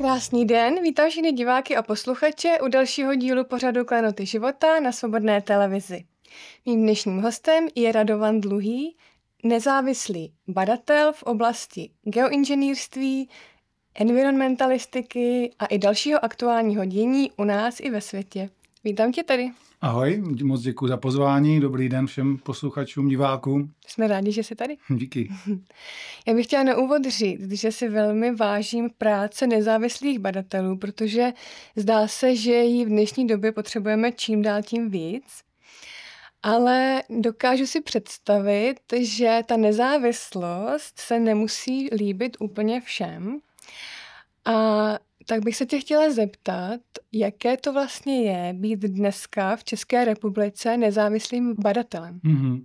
Krásný den, vítám všechny diváky a posluchače u dalšího dílu pořadu Klenoty života na Svobodné televizi. Mým dnešním hostem je Radovan Dluhý, nezávislý badatel v oblasti geoinženýrství, environmentalistiky a i dalšího aktuálního dění u nás i ve světě. Vítám tě tady. Ahoj, moc děkuji za pozvání. Dobrý den všem posluchačům, divákům. Jsme rádi, že jsi tady. Díky. Já bych chtěla na úvod říct, že si velmi vážím práce nezávislých badatelů, protože zdá se, že ji v dnešní době potřebujeme čím dál tím víc. Ale dokážu si představit, že ta nezávislost se nemusí líbit úplně všem. A tak bych se tě chtěla zeptat, jaké to vlastně je být dneska v České republice nezávislým badatelem? Mm-hmm.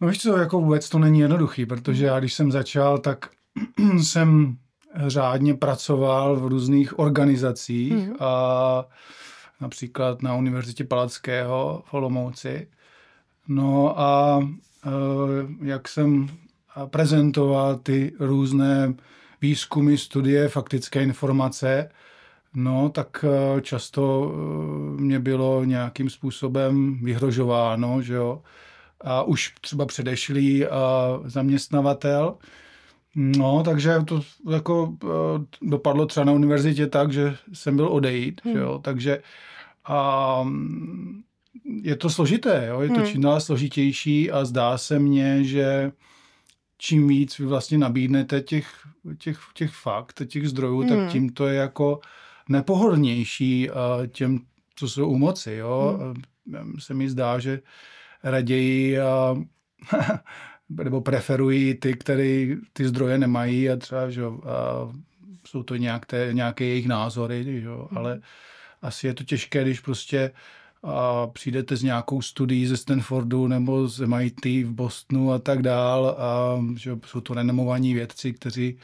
No víš co, jako vůbec to není jednoduchý, protože já když jsem začal, tak jsem řádně pracoval v různých organizacích mm-hmm. a například na Univerzitě Palackého v Olomouci. No a eh, jak jsem prezentoval ty různé výzkumy, studie, faktické informace, no tak eh, často eh, mě bylo nějakým způsobem vyhrožováno, že jo. A už třeba předešlý eh, zaměstnavatel, No, takže to jako dopadlo třeba na univerzitě tak, že jsem byl odejít, hmm. že jo, hmm. takže a, mm, je to složité, jo? je to hmm. čím dál složitější a zdá se mně, že čím víc vy vlastně nabídnete těch, těch, těch fakt, těch zdrojů, hmm. tak tím to je jako nepohodlnější eh, těm, co jsou u moci. Jo? Hmm. Eh, se mi zdá, že raději eh, nebo preferují ty, které ty zdroje nemají a třeba že, a jsou to nějak nějaké jejich názory, že, hmm. ale asi je to těžké, když prostě a přijdete s nějakou studií ze Stanfordu nebo z MIT v Bostonu a tak dál. A že jsou to renomovaní vědci, kteří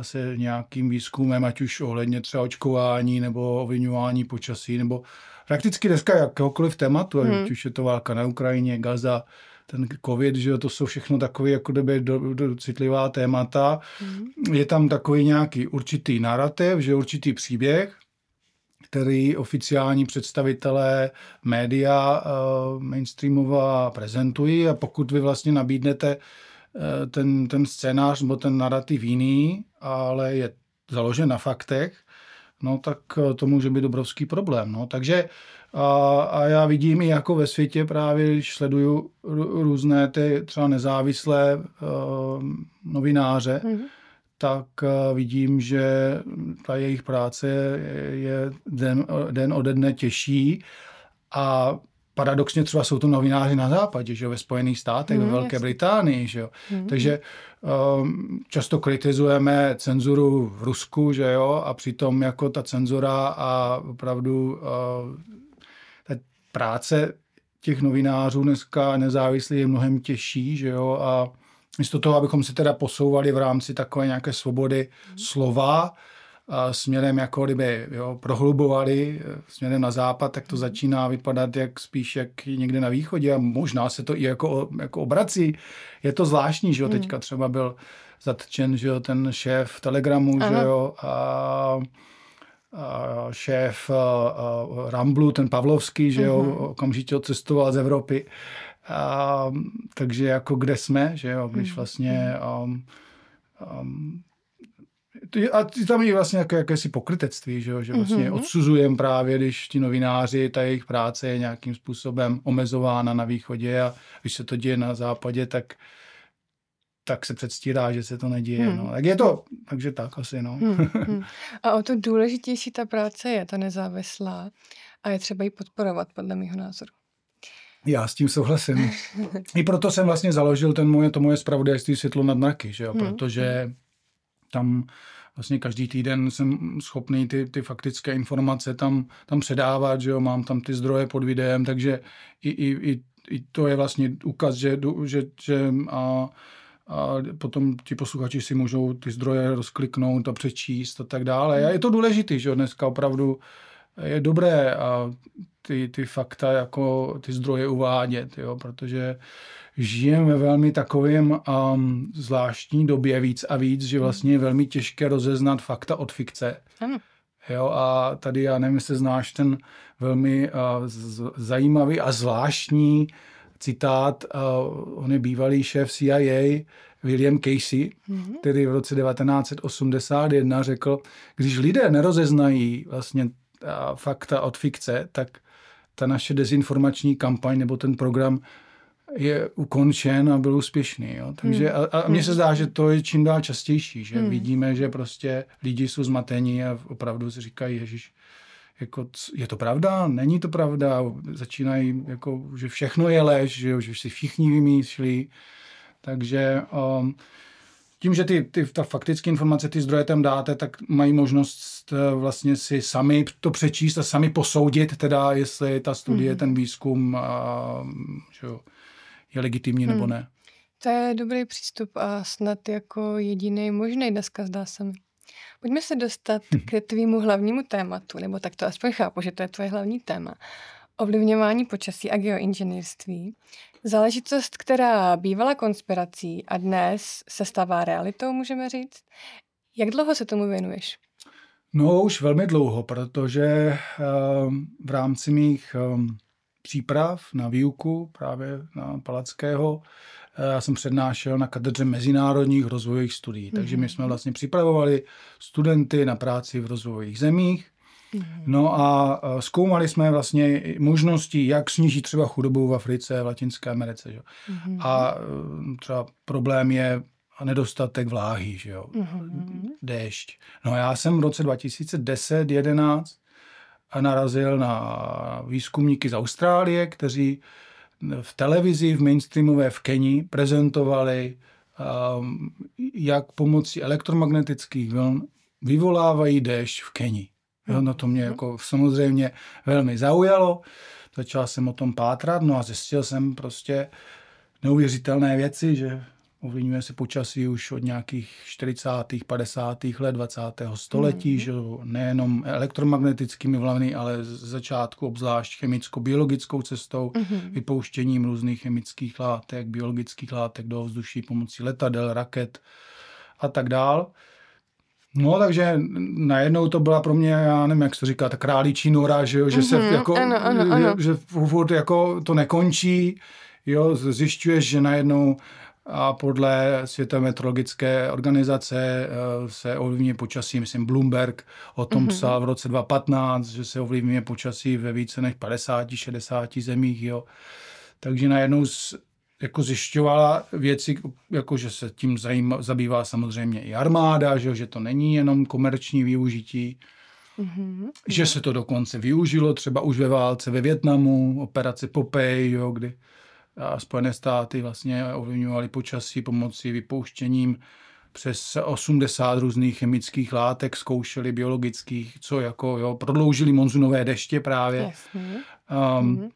se nějakým výzkumem, ať už ohledně třeba očkování nebo ovlivňování počasí, nebo prakticky dneska jakéhokoliv tématu, hmm. ať už je to válka na Ukrajině, Gaza, ten covid, že to jsou všechno takové jako kdyby do, do, citlivá témata. Hmm. Je tam takový nějaký určitý narrativ, že určitý příběh, který oficiální představitelé média eh, mainstreamová prezentují a pokud vy vlastně nabídnete eh, ten, ten scénář nebo ten narrativ jiný, ale je založen na faktech, no tak eh, to může být obrovský problém. No. Takže a, a já vidím i jako ve světě právě, když sleduju různé ty třeba nezávislé uh, novináře, mm-hmm tak eh, vidím, že mm, ta jejich práce je den, den ode dne těžší a paradoxně třeba jsou to novináři na západě, že jo, ve Spojených státech, mm, ve Velké jasný. Británii, že jo. Mm. Takže um, často kritizujeme cenzuru v Rusku, že jo, a přitom jako ta cenzura a opravdu uh, ta práce těch novinářů dneska nezávislý je mnohem těžší, že jo, a místo toho, abychom se teda posouvali v rámci takové nějaké svobody mhm. slova, směrem jako kdyby jo, prohlubovali e, směrem na západ, tak to mhm. začíná vypadat jak spíš jak někde na východě a možná se to i jako, jako obrací. Je to zvláštní, že jo, mhm. teďka třeba byl zatčen, že jo, ten šéf Telegramu, Aha. že jo, a, a šéf a, a Ramblu, ten Pavlovský, že jo, uh-huh. okamžitě odcestoval z Evropy. Um, takže jako kde jsme, že jo, když mm, vlastně um, um, a tam je vlastně jako jakési pokrytectví, že, jo? že vlastně mm-hmm. odsuzujeme právě, když ti novináři, ta jejich práce je nějakým způsobem omezována na východě a když se to děje na západě, tak tak se předstírá, že se to neděje. Hmm. No. Tak je to, takže tak asi. No. hmm. hmm. A o to důležitější ta práce je, ta nezávislá a je třeba ji podporovat, podle mého názoru. Já s tím souhlasím. I proto jsem vlastně založil ten moje, to moje spravodajství Světlo nad mraky, že jo? Hmm, protože hmm. tam vlastně každý týden jsem schopný ty, ty faktické informace tam, tam předávat, že jo? mám tam ty zdroje pod videem, takže i, i, i, i to je vlastně ukaz, že, že, že a, a potom ti posluchači si můžou ty zdroje rozkliknout a přečíst a tak dále. A hmm. je to důležité, že jo? dneska opravdu uh, je dobré a ty, ty fakta jako ty zdroje uvádět, jo, protože žijeme ve velmi takovým um, zvláštní době víc a víc, že vlastně je velmi těžké rozeznat fakta od fikce. Jo, a tady, já nevím, jestli znáš ten velmi uh, z, zajímavý a zvláštní citát, uh, on je bývalý šéf CIA, William Casey, mhm. který v roce 1981 řekl, když lidé nerozeznají vlastně a fakta od fikce, tak ta naše dezinformační kampaň nebo ten program je ukončen a byl úspěšný. Jo? Takže hmm. a, a mně se zdá, že to je čím dál častější, že hmm. vidíme, že prostě lidi jsou zmatení a opravdu si říkají, ježiš, jako, je to pravda, není to pravda, začínají, jako, že všechno je lež, že, že si všichni vymýšlí. Takže um, tím, že ty, ty ta faktické informace, ty zdroje tam dáte, tak mají možnost eh, vlastně si sami to přečíst a sami posoudit, teda jestli ta studie, mm-hmm. ten výzkum a, že jo, je legitimní mm. nebo mhm. ne. To je dobrý přístup a snad jako jediný možný dneska, zdá se mi. Pojďme se dostat hm. k tvýmu hlavnímu tématu, nebo tak to aspoň chápu, že to je tvoje hlavní téma. Ovlivňování počasí a geoinženýrství. Záležitost, která bývala konspirací a dnes se stává realitou, můžeme říct. Jak dlouho se tomu věnuješ? No už velmi dlouho, protože ehm, v rámci mých ehm, příprav na výuku právě na Palackého eh, já jsem přednášel na katedře mezinárodních rozvojových studií, takže my mhm. jsme vlastně připravovali studenty na práci v rozvojových zemích Mhm. No a zkoumali jsme vlastně možnosti, jak snížit třeba chudobu v Africe, v Latinské Americe. Že? Mhm. A e, třeba problém je nedostatek vláhy, že jo? Mhm. déšť. No já jsem v roce 2010-11 narazil na výzkumníky z Austrálie, kteří v televizi, v mainstreamové v Keni prezentovali, um, jak pomocí elektromagnetických vln vyvolávají déšť v Keni. Jo, no to mě mhm. jako samozřejmě velmi zaujalo. Začal jsem o tom pátrat, no a zjistil jsem prostě neuvěřitelné věci, že ovlivňuje se počasí už od nějakých 40., 50. let 20. století, mm-hmm. že nejenom elektromagnetickými vlny, ale z začátku obzvlášť chemicko-biologickou cestou, mm-hmm. vypouštěním různých chemických látek, biologických látek do ovzduší pomocí letadel, raket a tak dál. No, takže najednou to byla pro mě, já nevím, jak se to říká, ta králičí nora, že, jo, že mm-hmm, se mhm, jako, ano, ano, ano. že furt jako to nekončí, jo, zjišťuješ, že najednou a podle Světové meteorologické organizace eh, se ovlivňuje počasí, myslím Bloomberg o tom mm-hmm. psal v roce 2015, že se ovlivňuje počasí ve více než 50-60 zemích, jo. Takže najednou jako zjišťovala věci, jako že se tím zajíma, zabývá samozřejmě i armáda, že, že to není jenom komerční využití, mm-hmm. že se to dokonce využilo třeba už ve válce ve Větnamu, operace Popeye, jo, kdy Spojené státy vlastně ovlivňovaly počasí pomocí vypouštěním přes 80 různých chemických látek, zkoušeli biologických, co jako jo, prodloužili monzunové deště právě. Jasně. Um, mm-hmm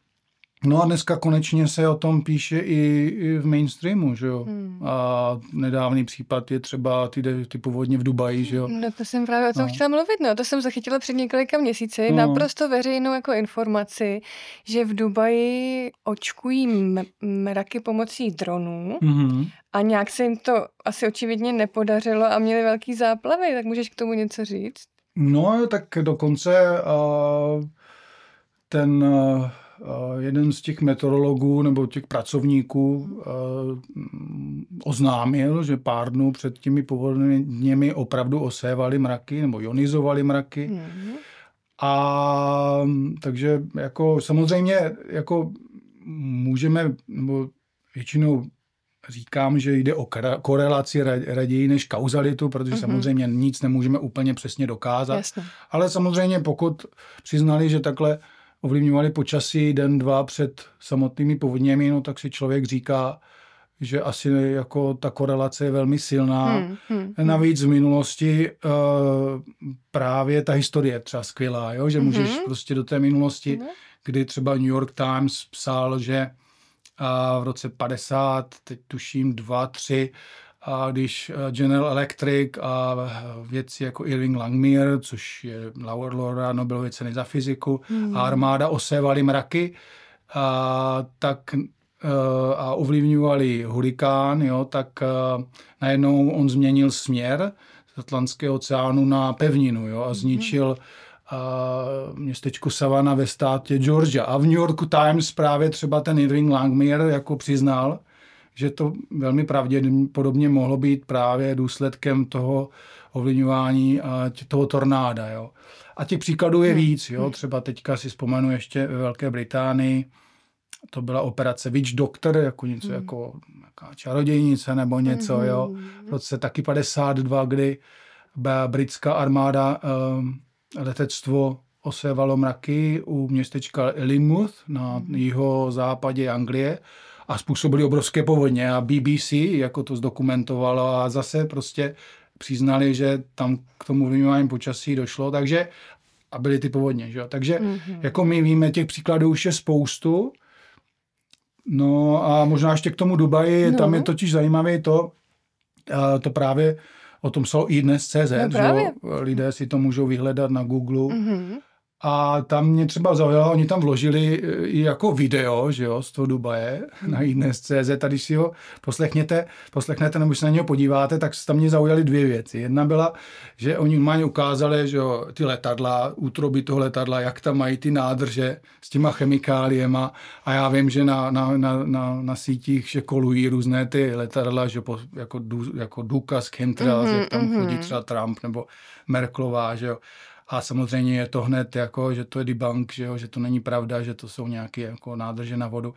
No a dneska konečně se o tom píše i, i v mainstreamu, že jo. Hmm. A nedávný případ je třeba ty, ty povodně v Dubaji, že jo. No to jsem právě o tom no. chtěla mluvit, no. To jsem zachytila před několika měsíci, no. naprosto veřejnou jako informaci, že v Dubaji očkují mraky pomocí dronů mm-hmm. a nějak se jim to asi očividně nepodařilo a měli velký záplavy, tak můžeš k tomu něco říct? No, tak dokonce uh, ten... Uh, Eh, jeden z těch meteorologů nebo těch pracovníků eh, oznámil, že pár dnů před těmi povolenými dněmi opravdu osévali mraky nebo ionizovali mraky. Mm-hmm. A takže jako samozřejmě jako můžeme, nebo většinou říkám, že jde o korelaci raději než kauzalitu, protože mm-hmm. samozřejmě nic nemůžeme úplně přesně dokázat. Jasne. Ale samozřejmě pokud přiznali, že takhle ovlivňovaly počasí den, dva před samotnými povodněmi, no tak si člověk říká, že asi jako ta korelace je velmi silná. Hmm, hmm, hmm. Navíc v minulosti e, právě ta historie je třeba skvělá, jo? že můžeš hmm. prostě do té minulosti, hmm. kdy třeba New York Times psal, že a eh, v roce 50, teď tuším 2, 3, a když eh, General Electric a eh, věci jako Irving Langmuir, což je laureát Nobelovy ceny za fyziku, mm. a armáda osévali mraky, a, tak eh, a ovlivňovali hurikán, jo, tak najednou on změnil směr z Atlantského oceánu na pevninu jo, a mhm. zničil mm. a městečko Savana ve státě Georgia. A v New York Times právě třeba ten Irving Langmuir jako přiznal, že to velmi pravděpodobně mohlo být právě důsledkem toho ovlivňování toho tornáda. Jo. A těch příkladů je hmm. víc. Jo. Hmm. Třeba teďka si vzpomenu ještě ve Velké Británii, to byla operace Witch Doctor, jako něco mm. jako nějaká čarodějnice nebo něco, mm. jo. V roce taky 52, kdy britská armáda um, letectvo osévalo mraky u městečka Limuth na mm. jeho západě Anglie a způsobili obrovské povodně. A BBC jako to zdokumentovalo a zase prostě přiznali, že tam k tomu ovlivňování počasí došlo, takže a byly ty povodně. Že? Takže mm-hmm. jako my víme, těch příkladů už je spoustu. No a možná ještě k tomu Dubaji, no. tam je totiž zajímavé to, to právě o tom jsou i dnes CZ, no že? lidé si to můžou vyhledat na Google. Mm-hmm. A tam mě třeba zaujalo, oni tam vložili e, i jako video, že jo, z toho Dubaje mhm. na iDnes.cz, a když si ho poslechněte, poslechnete nebo se na něho podíváte, tak tam mě zaujaly dvě věci. Jedna byla, že oni mají ukázali, že jo, ty letadla, útroby toho letadla, jak tam mají ty nádrže s těma chemikáliema a já vím, že na, na, na, na, na sítích, že kolují různé ty letadla, že po, jako, jako důkaz Chemtrails, mm-hmm, jak mhm, tam mm-hmm. chodí mhm. třeba Trump nebo Merklová, že jo. A samozřejmě je to hned jako, že to je debunk, že, jo, že to není pravda, že to jsou nějaké jako nádrže na vodu.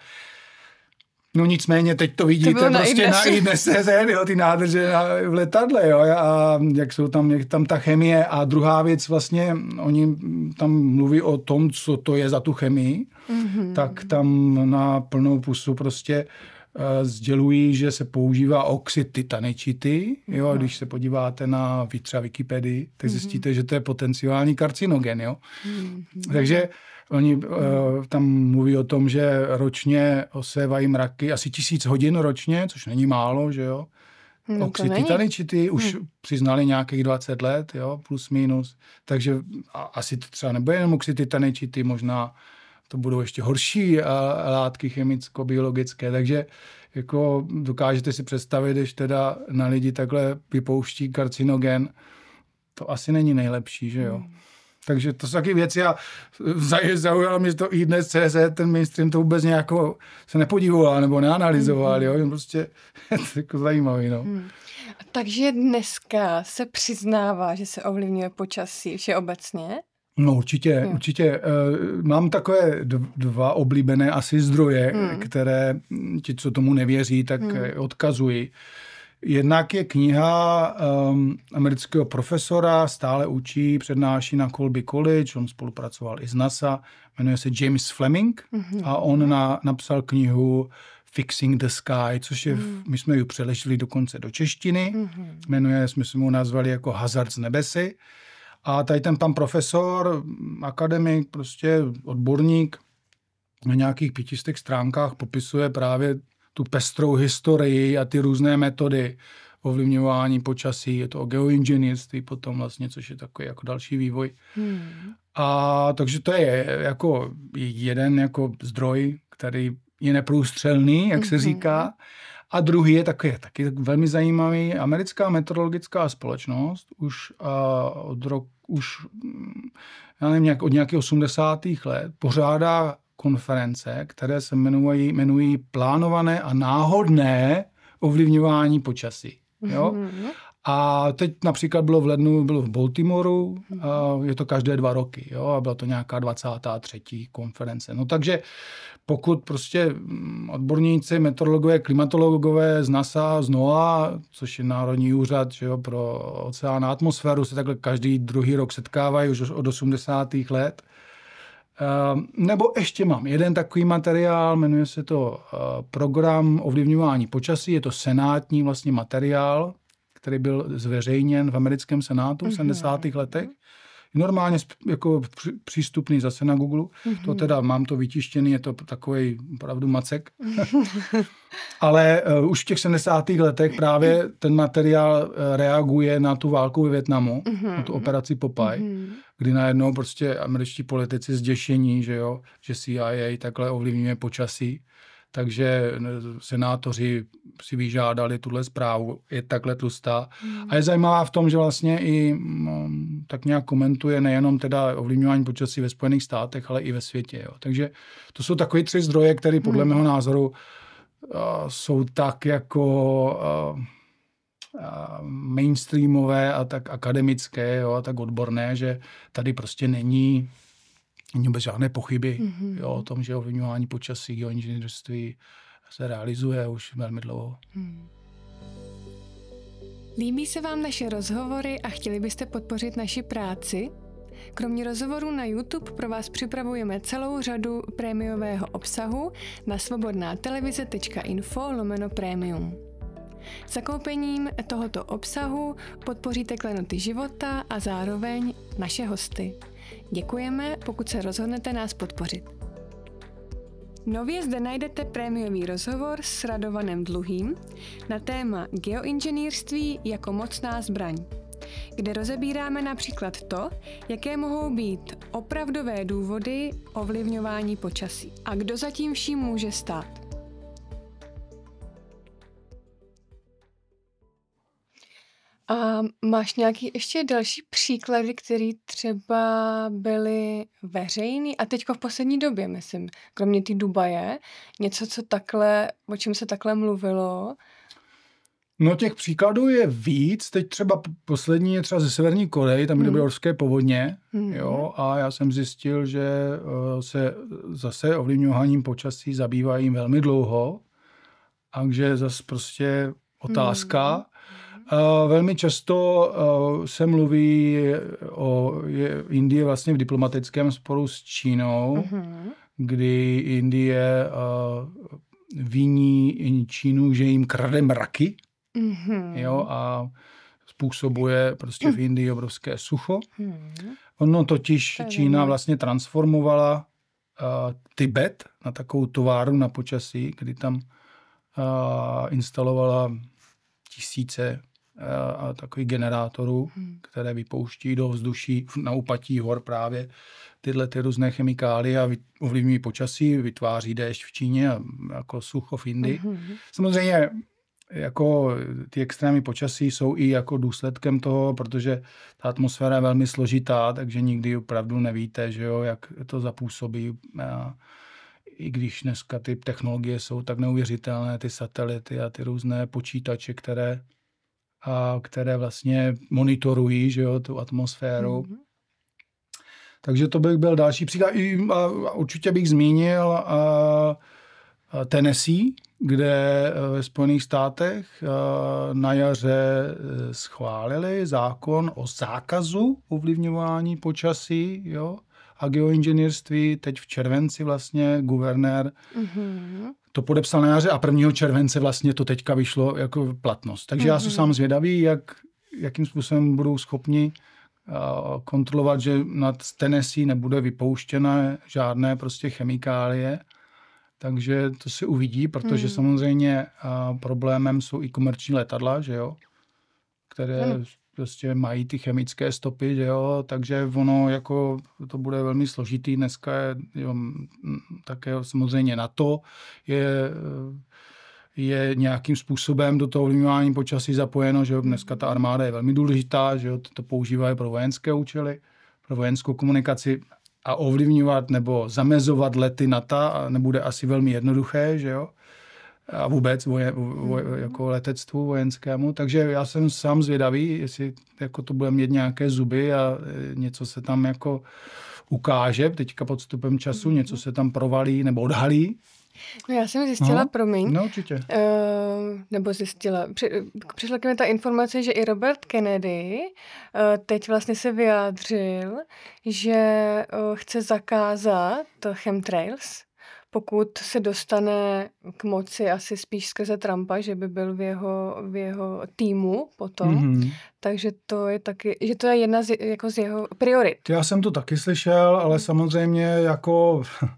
No nicméně teď to vidíte to prostě na IDSZ, jo, ty nádrže na, v letadle, jo, a jak jsou tam, jak tam ta chemie. A druhá věc vlastně, oni tam mluví o tom, co to je za tu chemii, mm-hmm. tak tam na plnou pusu prostě uh, Eh, sdělují, že se používá oxid titanečity. Jo? A když se podíváte na vitra Wikipedii, tak mhm. zjistíte, že to je potenciální karcinogen. Jo? Mhm. Takže mhm. Oni uh, tam mluví o tom, že ročně osévají mraky asi tisíc hodin ročně, což není málo, že jo. No, Oxid titaničity už hmm. přiznali nějakých 20 let, jo, plus minus. Takže a, asi to třeba nebude jenom oxid titaničity, možná to budou ještě horší a, a látky chemicko-biologické. Takže jako dokážete si představit, když teda na lidi takhle vypouští karcinogen, to asi není nejlepší, že jo. Hmm. Takže to jsou taky věci a zaujalo mě to i dnes CZ, ten mainstream to vůbec nějako jako se nepodíval nebo hmm. jo, prostě to jako zajímavý, no. Hmm. Takže dneska se přiznává, že se ovlivňuje počasí všeobecně? No určitě, hmm. určitě. Eh, mám takové dva oblíbené asi zdroje, hmm. které ti, co tomu nevěří, tak hmm. Eh, odkazují. Jednak je kniha um, amerického profesora, stále učí, přednáší na Colby College, on spolupracoval i s NASA, jmenuje se James Fleming mm-hmm. a on na, napsal knihu Fixing the Sky, což je, mm. my jsme ji přeležili dokonce do češtiny, mm-hmm. jmenuje, jsme se mu nazvali jako Hazard z nebesy. Uh, a tady ten pan profesor, mm, akademik, prostě odborník, na nějakých pětistech stránkách popisuje právě tu pestrou historii a ty různé metody ovlivňování počasí. Je to o geoinženýrství potom vlastně, což je takový jako další vývoj. Hmm. A takže to je jako jeden jako zdroj, který je neprůstřelný, jak mm-hmm. se mhm. říká. A druhý je taky, taky velmi zajímavý. Americká meteorologická společnost už uh, od roku, už, já nevím, nějak, od nějakých 80. let pořádá konference, které se jmenují, jmenují plánované a náhodné ovlivňování počasí. Jo? Mm-hmm. A teď například bylo v lednu, bylo v Baltimoru, mhm. je to každé dva roky, jo, a byla to nějaká 23. konference. No takže pokud prostě mm, odborníci, meteorologové, klimatologové z NASA, z NOAA, což je Národní úřad že jo, pro oceán a atmosféru, se takhle každý druhý rok setkávají už od 80. let. Ehm, nebo ještě mám jeden takový materiál, jmenuje se to eh, Program ovlivňování počasí, je to senátní vlastně materiál, který byl zveřejněn v americkém senátu v 70. Mhm. letech normálně jako přístupný zase na Google. Mm-hmm. To teda mám to vytištěný, je to takový opravdu macek. Ale uh, už v těch 70. letech právě ten materiál eh, reaguje na tu válku ve Větnamu, mm-hmm. na tu operaci Popeye, mm-hmm. kdy najednou prostě američtí politici zděšení, že jo, že CIA takhle ovlivňuje počasí takže eh, senátoři si vyžádali tuhle zprávu, je takhle tlustá. Mm. A je zajímavá v tom, že vlastně i mm, tak nějak komentuje nejenom teda ovlivňování počasí ve Spojených státech, ale i ve světě. Jo. Takže to jsou takové tři zdroje, které hmm. podle mm. mého názoru eh, jsou tak jako... A, eh, mainstreamové a tak akademické jo, a tak odborné, že tady prostě není Není vůbec žádné pochyby mm-hmm. jo, o tom, že ovlivňování počasí, geoinženýrství se realizuje už velmi dlouho. Mm. Líbí se vám naše rozhovory a chtěli byste podpořit naši práci? Kromě rozhovorů na YouTube pro vás připravujeme celou řadu prémiového obsahu na svobodná televize.info lomeno prémium. Zakoupením tohoto obsahu podpoříte klenoty života a zároveň naše hosty. Děkujeme, pokud se rozhodnete nás podpořit. Nově zde najdete prémiový rozhovor s Radovanem Dluhým na téma geoinženýrství jako mocná zbraň, kde rozebíráme například to, jaké mohou být opravdové důvody ovlivňování počasí a kdo zatím vším může stát. A máš nějaký ještě další příklady, které třeba byly veřejný a teďko v poslední době, myslím, kromě ty Dubaje, něco, co takhle, o čem se takhle mluvilo? No těch příkladů je víc, teď třeba poslední je třeba ze Severní Koreje, tam byly hmm. obrovské povodně, hmm. jo, a já jsem zjistil, že eh, se zase ovlivňováním počasí zabývají velmi dlouho, takže zase prostě hmm. otázka, hmm Velmi často se mluví o Indii vlastně v diplomatickém sporu s Čínou, mm-hmm. kdy Indie viní Čínu, že jim krade mraky mm-hmm. jo, a způsobuje prostě v Indii obrovské sucho. Mm-hmm. Ono totiž Čína vlastně transformovala uh, Tibet na takovou továru na počasí, kdy tam uh, instalovala tisíce a takových generátorů, hmm. které vypouští do vzduší na úpatí hor právě tyhle ty různé chemikálie a ovlivňují počasí, vytváří déšť v Číně a jako sucho v Indii. Hmm. Samozřejmě jako ty extrémy počasí jsou i jako důsledkem toho, protože ta atmosféra je velmi složitá, takže nikdy opravdu nevíte, že jo, jak to zapůsobí. A I když dneska ty technologie jsou tak neuvěřitelné, ty satelity a ty různé počítače, které a které vlastně monitorují že jo, tu atmosféru. Mm-hmm. Takže to bych byl další příklad. I, a, a určitě bych zmínil a, a Tennessee, kde e, ve Spojených státech e, na jaře e, schválili zákon o zákazu ovlivňování počasí jo, a geoinženýrství. Teď v červenci vlastně guvernér mm-hmm to podepsal na jaře a 1. července vlastně to teďka vyšlo jako platnost. Takže mm-hmm. já jsem mhm. sám zvědavý, jak, jakým způsobem budou schopni kontrolovat, že nad Tennessee nebude vypouštěné žádné prostě chemikálie. Takže to se uvidí, protože hmm. samozřejmě problémem jsou i komerční letadla, že jo, které hmm prostě mají ty chemické stopy, jo, takže ono jako to bude velmi složitý. Dneska je jo, také samozřejmě na to je je nějakým způsobem do toho ovlivňování počasí zapojeno, že jo, dneska ta armáda je velmi důležitá, že jo, to používají pro vojenské účely, pro vojenskou komunikaci a ovlivňovat nebo zamezovat lety ta nebude asi velmi jednoduché, že jo a vůbec voje, voje, mhm. jako letectvu vojenskému, takže já jsem sám zvědavý, jestli jako to bude mít nějaké zuby a e, něco se tam jako ukáže teďka podstupem času, mhm. něco se tam provalí nebo odhalí, No já jsem zjistila, no, promiň. No určitě. Uh, nebo zjistila, při, eh, přišla ke mně ta informace, že i Robert Kennedy uh, teď vlastně se vyjádřil, že uh, chce zakázat chemtrails pokud se dostane k moci asi spíš skrze Trumpa, že by byl v jeho, v jeho týmu potom. Mm-hmm. Takže to je taky, že to je jedna z, jako z jeho priorit. Já jsem to taky slyšel, ale mhm. samozřejmě jako eh,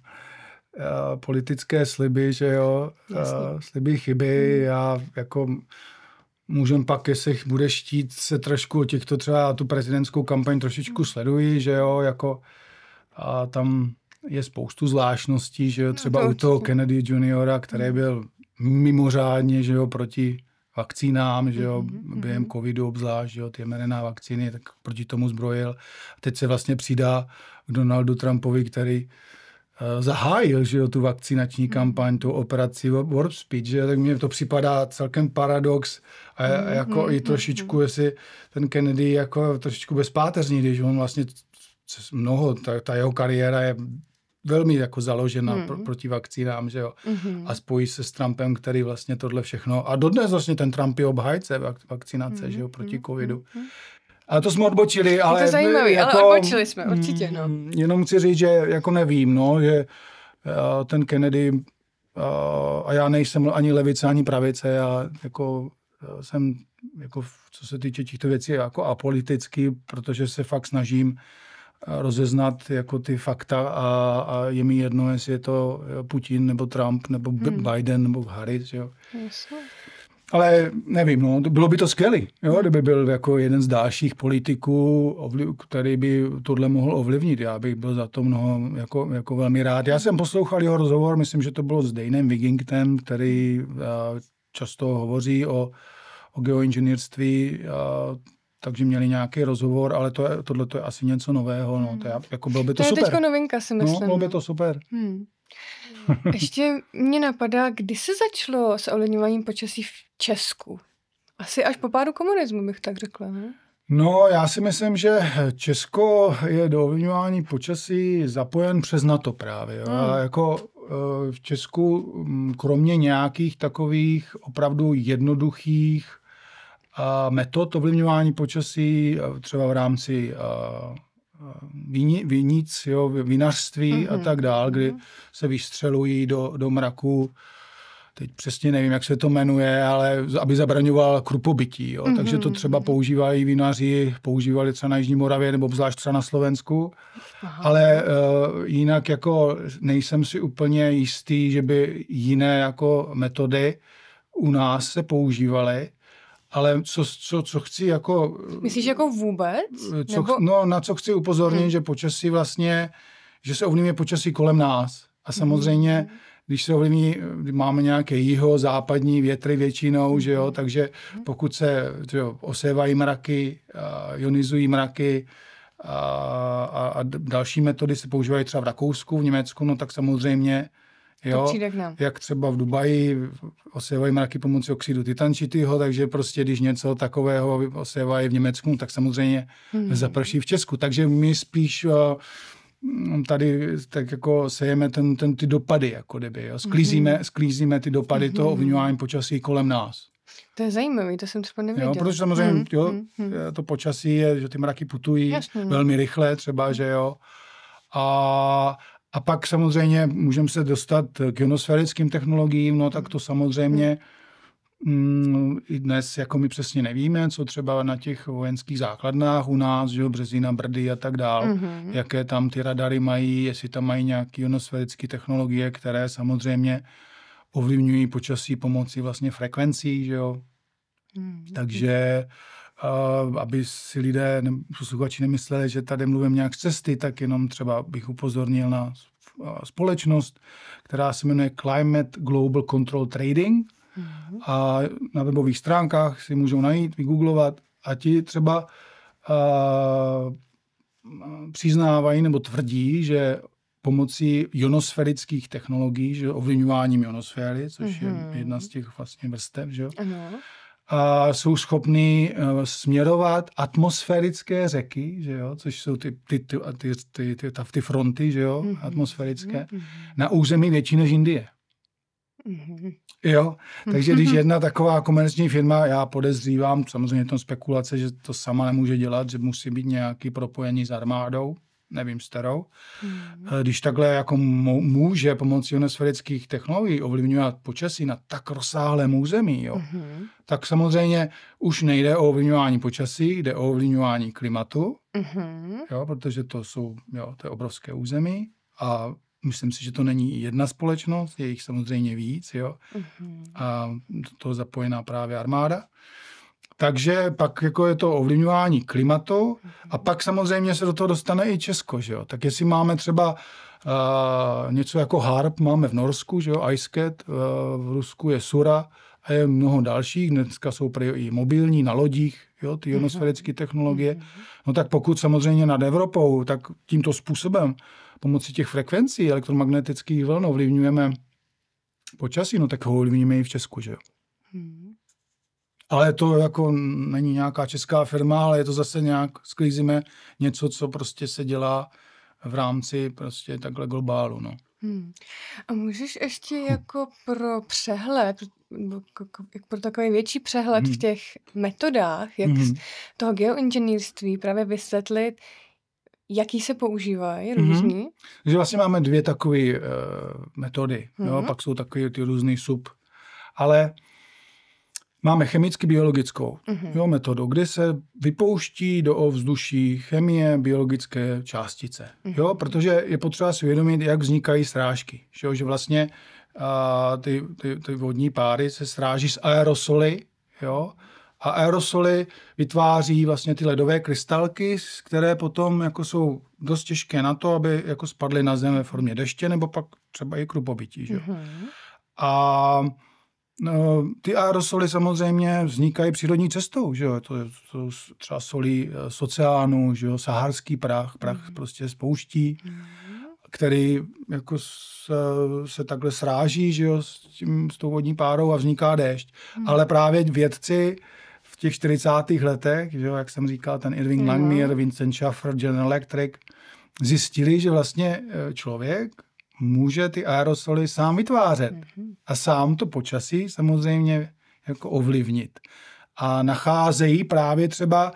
politické sliby, že jo, eh, Jasně. sliby chyby, mm. já jako můžem pak, jestli bude štít se trošku o těchto třeba tu prezidentskou kampaň trošičku mhm. sledují, že jo, jako a tam je spoustu zvláštností, že jo, no, třeba no to u toho Kennedy juniora, který hmm. byl mimořádně, že jo, proti vakcínám, že jo, mm-hmm. během hmm. covidu obzvlášť, že jo, ty mRNA vakcíny, tak proti tomu zbrojil. A teď se vlastně přidá k Donaldu Trumpovi, který eh, zahájil, že jo, tu vakcinační kampaň, tu operaci Warp Speed, že jo, tak mně to připadá celkem paradox a, a jako mm-hmm. i trošičku, jestli ten Kennedy jako trošičku bezpáteřní, když on vlastně mnoho, ta, ta jeho kariéra je velmi jako založena hmm. pro, mhm. proti vakcínám, že jo. Hmm. A spojí se s Trumpem, který vlastně tohle všechno, a dodnes vlastně ten Trump je obhájce vakcinace, hmm. že jo, mhm, proti mhm, covidu. A to jsme odbočili, ale... Je to zajímavé, jako, ale odbočili jsme, určitě, no. Mm, jenom chci říct, že jako nevím, no, že eh, ten Kennedy, eh, a já nejsem ani levice, ani pravice, já jako eh, jsem, jako, co se týče těchto věcí, jako apolitický, protože se fakt snažím rozeznat jako ty fakta a, a je mi jedno, jestli je to Putin nebo Trump nebo hmm. Biden nebo Harris. Jo. Yes. Ale nevím, no, bylo by to skvělé, kdyby byl jako jeden z dalších politiků, který by tohle mohl ovlivnit. Já bych byl za to mnoho jako, jako velmi rád. Já jsem poslouchal jeho rozhovor, myslím, že to bylo s Danem Wigingtem, který eh, často hovoří o, o geoinženýrství takže měli nějaký rozhovor, ale to je, tohle to je asi něco nového. No. To je, hmm. jako bylo by to, to je super. novinka, si no, myslím. No, bylo by no. to super. Hmm. Ještě mě napadá, kdy se začalo s ovlivňováním počasí v Česku? Asi až po pádu komunismu, bych tak řekla, ne? No, já si myslím, že Česko je do ovlivňování počasí zapojen přes NATO právě. Hmm. A jako e, v Česku, kromě nějakých takových opravdu jednoduchých metod ovlivňování počasí, třeba v rámci vinic, vinařství mm-hmm. a mhm. tak dál, kdy mm-hmm. se vystřelují do, do mraku teď přesně nevím, jak se to jmenuje, ale aby zabraňoval krupobytí. Jo. Mm-hmm. Takže to třeba mhm. používají vinaři, používali třeba na Jižní Moravě nebo obzvlášť třeba na Slovensku. Aha. Ale uh, jinak jako nejsem si úplně jistý, že by jiné jako metody u nás se používaly ale co, co, co chci jako... Eh, Myslíš jako vůbec? Eh, co, Nebo... No, na co chci upozornit, hmm. že počasí vlastně, že se ovlivňuje počasí kolem nás. A hmm. samozřejmě, hmm. když se ovlivní, eh, máme nějaké jiho, západní větry většinou, že jo, hmm. takže hmm. pokud se že jo, osévají mraky, ionizují mraky, a, a, a další metody se používají třeba v Rakousku, v Německu, no tak samozřejmě Jo, přijde k nám. Jak třeba v Dubaji osévají mraky pomocí oxidu titančitýho, takže prostě když něco takového osévají v Německu, tak samozřejmě hmm. zaprší v Česku. Takže my spíš eh, tady tak jako sejeme ten, ten, ty dopady, jako kdyby, jo. Sklízíme, mm-hmm. sklízíme ty dopady mm-hmm. toho hmm. ovlivňování počasí kolem nás. To je zajímavé, to jsem třeba nevěděl. Jo, protože samozřejmě mm-hmm. jo, hmm, hmm. Eh, to počasí je, že ty mraky putují Jasný. No. velmi rychle třeba, že jo. A, a pak samozřejmě můžeme se dostat k ionosférickým technologiím, no tak to samozřejmě mm, i dnes jako my přesně nevíme, co třeba na těch vojenských základnách u nás, že jo, Březina, Brdy a tak dál, mm-hmm. jaké tam ty radary mají, jestli tam mají nějaké ionosférické technologie, které samozřejmě ovlivňují počasí pomocí vlastně frekvencí, že jo. Mm-hmm. Takže Eh, aby si lidé, posluchači nemysleli, že tady mluvím nějak z cesty, tak jenom třeba bych upozornil na eh, společnost, která se jmenuje Climate Global Control Trading mm-hmm. a na webových stránkách si můžou najít, vygooglovat a ti třeba uh, přiznávají nebo tvrdí, že pomocí ionosferických technologií, že ovlivňováním ionosféry, což mm-hmm. je mhm. jedna z těch vlastně vrstev, že jo, ano a jsou schopny eh, směrovat atmosférické řeky, že jo, což jsou ty, ty, ty, ty, ty, ty, ty ty fronty že jo, mm-hmm. atmosférické, mm-hmm. na území větší než Indie. Mm-hmm. Jo, takže když mhm. jedna taková komerční firma, já podezřívám, samozřejmě je to spekulace, že to sama nemůže dělat, že musí být nějaký propojení s armádou, nevím, starou. Hmm. Eh, když takhle jako může pomocí ionosférických technologií ovlivňovat počasí na tak rozsáhlém území, jo, hmm. tak samozřejmě už nejde o ovlivňování počasí, jde o ovlivňování klimatu, hmm. jo, protože to jsou, jo, to je obrovské území a Myslím si, že to není jedna společnost, je jich samozřejmě víc, jo. Mm-hmm. A do toho zapojená právě armáda. Takže pak jako je to ovlivňování klimatu a pak mhm. samozřejmě se do toho dostane i Česko. Že jo? Tak jestli máme třeba uh, něco jako harp, máme v Norsku, že jo, Cat, uh, eh, v Rusku je Sura a je mnoho dalších, dneska jsou i mobilní na lodích, jo, ty mhm, ionosférické mhm. technologie. No tak pokud samozřejmě nad Evropou, tak tímto způsobem pomocí těch frekvencí elektromagnetických vln ovlivňujeme počasí, no tak ho ovlivníme i v Česku, že jo. Hmm ale to jako není nějaká česká firma, ale je to zase nějak, sklízíme něco, co prostě se dělá v rámci prostě takhle globálu, no. Hmm. A můžeš ještě jako pro přehled, pro takový větší přehled hmm. v těch metodách, jak hmm. toho geoinženýrství právě vysvětlit, jaký se používají hmm. různý? Hmm. Že vlastně máme dvě takové uh, metody, hmm. jo, pak jsou takové ty různé sub. Ale Máme chemicky-biologickou mm-hmm. metodu, kdy se vypouští do ovzduší chemie biologické částice. Mm-hmm. Jo, protože je potřeba si uvědomit, jak vznikají srážky. Že, jo, že vlastně a, ty, ty, ty vodní páry se sráží z aerosoly. Jo, a aerosoly vytváří vlastně ty ledové krystalky, které potom jako jsou dost těžké na to, aby jako spadly na zem ve formě deště nebo pak třeba i krupobytí. Že? Mm-hmm. A No, ty aerosoly samozřejmě vznikají přírodní cestou, že jo? To, jsou to třeba solí eh, z oceánu, že jo? Saharský prach, prach mm. prostě z pouští, mm. který jako se, se takhle sráží, že jo, s, tím, s tou vodní párou a vzniká déšť. Mm. Ale právě vědci v těch 40. letech, že jo, jak jsem říkal, ten Irving mm. Langmuir, Vincent Schaffer, General Electric, zjistili, že vlastně eh, člověk může ty aerosoly sám vytvářet mhm. a sám to počasí samozřejmě jako ovlivnit. A nacházejí právě třeba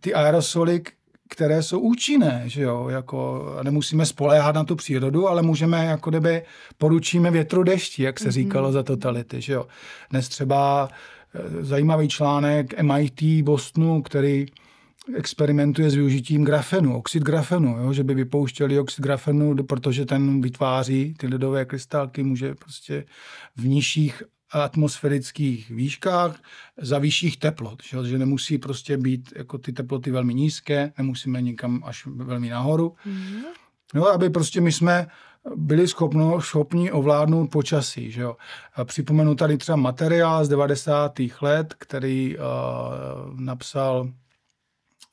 ty aerosoly, které jsou účinné, že jo, jako nemusíme spoléhat na tu přírodu, ale můžeme, jako kdyby poručíme větru dešti, jak se mhm. říkalo za totality, že jo. Dnes třeba eh, zajímavý článek MIT Bostonu, který experimentuje s využitím grafenu, oxid grafenu, jo? že by vypouštěli oxid grafenu, protože ten vytváří ty ledové krystalky, může prostě v nižších atmosférických výškách za vyšších teplot, že, že nemusí prostě být jako ty teploty velmi nízké, nemusíme nikam až velmi nahoru. Mm. No, aby prostě my jsme byli schopno, schopni ovládnout počasí. Že jo. Připomenu tady třeba materiál z 90. let, který uh, napsal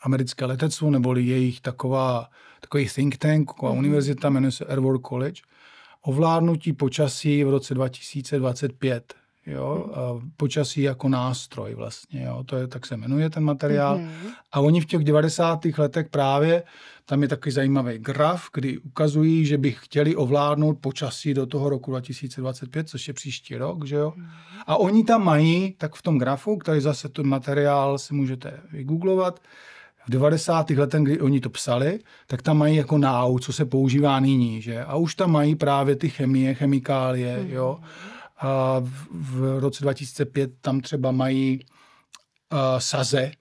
americké letectvo, neboli jejich taková, takový think tank, taková mm-hmm. univerzita, jmenuje se Air War College, ovládnutí počasí v roce 2025. Jo? Mhm. A počasí jako nástroj vlastně, jo? to je, tak se jmenuje ten materiál. Mm-hmm. A oni v těch 90. letech právě, tam je takový zajímavý graf, kdy ukazují, že by chtěli ovládnout počasí do toho roku 2025, což je příští rok, že jo. Mhm. A oni tam mají, tak v tom grafu, který zase ten materiál si můžete vygooglovat, v 90. letech, kdy oni to psali, tak tam mají jako náu, co se používá nyní, že? A už tam mají právě ty chemie, chemikálie, mm. jo. A v, v roce 2005 tam třeba mají uh, saze,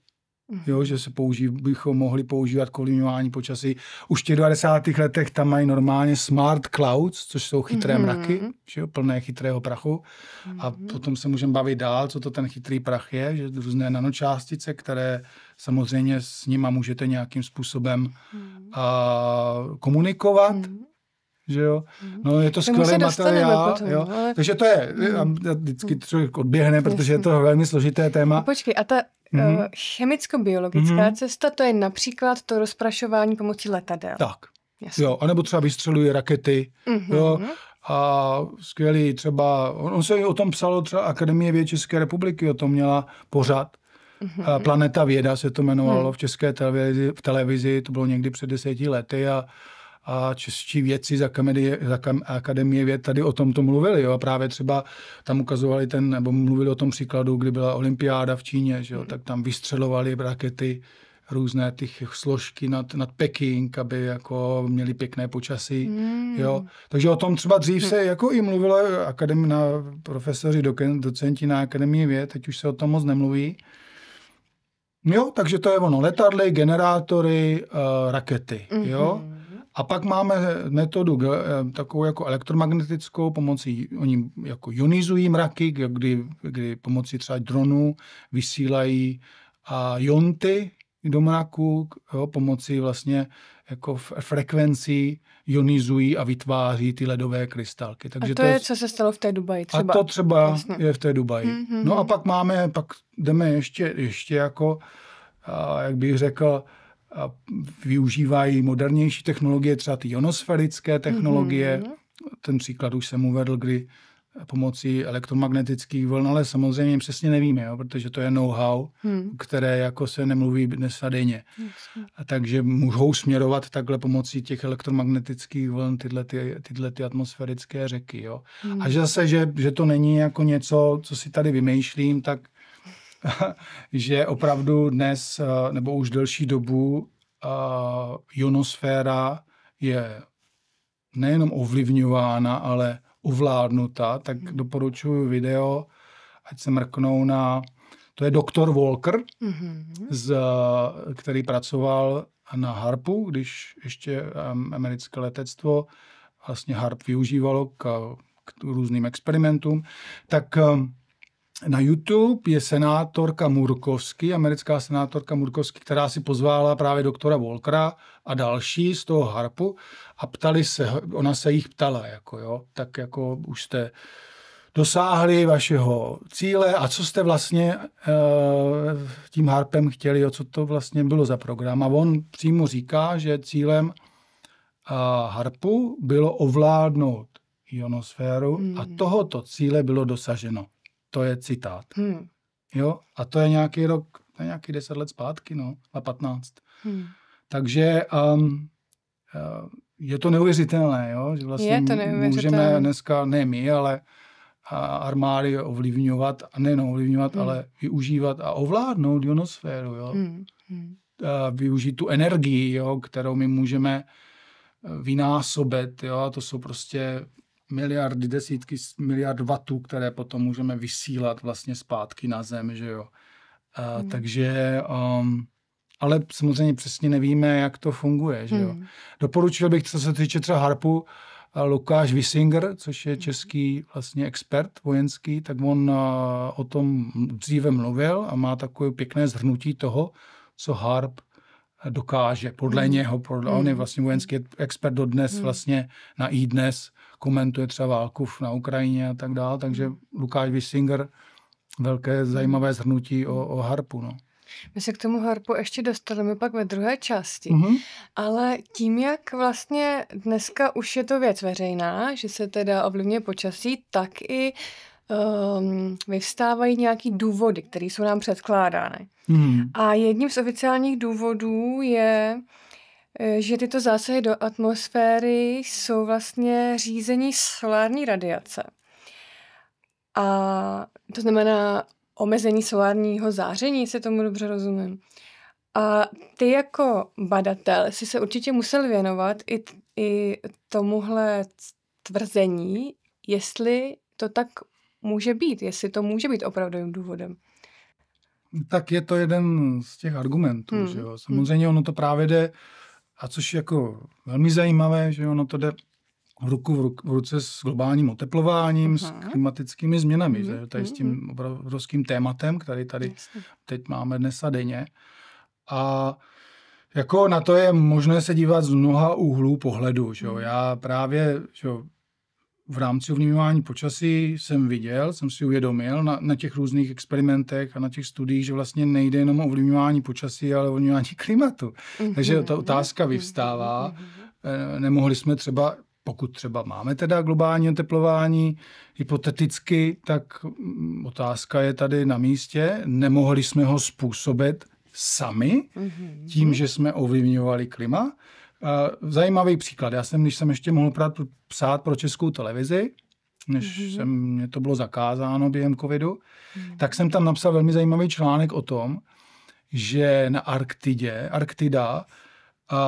mhm. Jo, že se použí, bychom mohli používat k počasí. Už v těch 90. letech tam mají normálně smart clouds, což jsou chytré mm-hmm. mraky, že jo, plné chytrého prachu. Mm-hmm. A mhm. potom se můžeme bavit dál, co to ten chytrý prach je, že různé nanočástice, které Samozřejmě s nima můžete nějakým způsobem hmm. a, komunikovat, hmm že jo. Hmm. No je to skvělý materiál, potom, jo. Ale... Takže to je, hmm. vždycky hmm. člověk odběhne, protože je to velmi složité téma. A počkej, a ta hmm. uh, chemicko-biologická hmm. cesta, to je například to rozprašování pomocí letadel. Tak, Jasně. jo, anebo třeba vystřeluje rakety, hmm. jo. A skvělý třeba, on se o tom psalo třeba Akademie věd České republiky, o tom měla pořád Mm-hmm. Planeta věda se to jmenovalo mm. v české televizi, v televizi, to bylo někdy před deseti lety a, a čeští vědci z Akademie, z Akademie věd tady o tomto mluvili. Jo? A právě třeba tam ukazovali ten, nebo mluvili o tom příkladu, kdy byla olympiáda v Číně, že jo? Mm. tak tam vystřelovali rakety různé ty složky nad, nad Peking, aby jako měli pěkné počasí. Mm. Jo. Hmm. Takže o tom třeba dřív hmm. se jako i mluvilo akademi, na profesoři, docenti na Akademii věd, teď už se o tom moc nemluví. Jo, takže to je ono, letadly, generátory, eh, rakety, mm-hmm. jo. A pak máme metodu eh, takovou jako elektromagnetickou, pomocí, oni jako ionizují mraky, kdy, kdy pomocí třeba dronů vysílají a eh, jonty, do mraku jo, pomocí vlastně jako frekvencí ionizují a vytváří ty ledové krystalky. Takže a to, to je, co se stalo v té Dubaji třeba. A to třeba Jasně. je v té Dubaji. Mm-hmm. No a pak máme, pak jdeme ještě, ještě jako, a, jak bych řekl, a využívají modernější technologie, třeba ty ionosférické technologie. Mm-hmm. Ten příklad už jsem uvedl, kdy pomocí elektromagnetických vln, ale samozřejmě přesně nevíme, jo, protože to je know-how, hmm. které jako se nemluví dnes a denně. A takže můžou směrovat takhle pomocí těch elektromagnetických vln tyhle, ty, tyhle ty atmosférické řeky. Jo. Hmm. A že zase, že, že to není jako něco, co si tady vymýšlím, tak že opravdu dnes, eh, nebo už delší dobu, eh, ionosféra je nejenom ovlivňována, ale uvládnuta, tak mhm. doporučuji video, ať se mrknou na... To je doktor Walker, mm-hmm. z, který pracoval na Harpu, když ještě americké letectvo vlastně Harp využívalo k, k různým experimentům, tak um, na YouTube je senátorka Murkovsky, americká senátorka Murkovsky, která si pozvala právě doktora Volkera a další z toho harpu a ptali se, ona se jich ptala, jako jo, tak jako už jste dosáhli vašeho cíle a co jste vlastně e, tím harpem chtěli, jo, co to vlastně bylo za program. A on přímo říká, že cílem a, eh, harpu bylo ovládnout ionosféru mm. a hmm. tohoto cíle bylo dosaženo. To je citát. Hmm. Jo, a to je nějaký rok, to je nějaký deset let zpátky, no, a patnáct. Hmm. Takže um, eh, je to neuvěřitelné, jo? že vlastně je to můžeme dneska, ne my, ale armády ovlivňovat, a nejenom ovlivňovat, hmm. ale využívat a ovládnout ionosféru. Jo? Hmm. Hmm. A využít tu energii, jo? kterou my můžeme eh, vynásobit. Jo? To jsou prostě miliardy, desítky miliard vatů, které potom můžeme vysílat vlastně zpátky na Zem, že jo. A, hmm. Takže, um, ale samozřejmě přesně nevíme, jak to funguje, že jo. Hmm. Doporučil bych, co se týče třeba harpu, eh, Lukáš Wissinger, což je hmm. český vlastně expert vojenský, tak on eh, o tom dříve mluvil a má takové pěkné zhrnutí toho, co harp eh, dokáže. Podle mm. něho, podle, mm. on je hmm. vlastně vojenský hmm. expert dodnes mm. vlastně na iDnes, komentuje třeba válku na Ukrajině a tak dále, takže hmm. Lukáš Wissinger, velké hmm. zajímavé zhrnutí o, o harpu. No. My se k tomu harpu ještě dostaneme pak ve druhé části, mm-hmm. ale tím, jak vlastně dneska už je to věc veřejná, že se teda ovlivňuje počasí, tak i um, vyvstávají nějaký důvody, které jsou nám předkládány. Mm-hmm. A jedním z oficiálních důvodů je Eh, že tyto zásahy do atmosféry jsou vlastně řízení solární radiace. A to znamená omezení solárního záření, se tomu dobře rozumím. A ty jako badatel si se určitě musel věnovat i, i tomuhle tvrzení, jestli to tak může být, jestli to může být opravdovým důvodem. Tak je to jeden z těch argumentů, hmm. že jo. Hmm. Samozřejmě ono to právě jde uh, a což je jako velmi zajímavé, že ono to jde ruku v, ruk, v ruce s globálním oteplováním, Aha. s mhm. klimatickými změnami, mm-hmm. že? Mhm. tady s tím mhm. obrovským tématem, který tady Jasně. teď máme dnes a denně. A jako na to je možné se dívat z mnoha úhlů pohledu. Že? Já právě že v rámci ovlivňování počasí jsem viděl, jsem si uvědomil na, na těch různých experimentech a na těch studiích, že vlastně nejde jenom o ovlivňování počasí, ale o ovlivňování klimatu. Mhm, Takže ta mhm, otázka mhm, vyvstává. Eh, nemohli jsme třeba pokud třeba máme teda globální oteplování, hypoteticky, tak mm, otázka je tady na místě. Nemohli jsme ho způsobit sami tím, že jsme ovlivňovali klima. Eh, zajímavý příklad. Já jsem, když jsem ještě mohl psát pro českou televizi, než mm-hmm. jsem, mě to bylo zakázáno během covidu, mm-hmm. tak jsem tam napsal velmi zajímavý článek o tom, že na Arktidě, Arktida, a,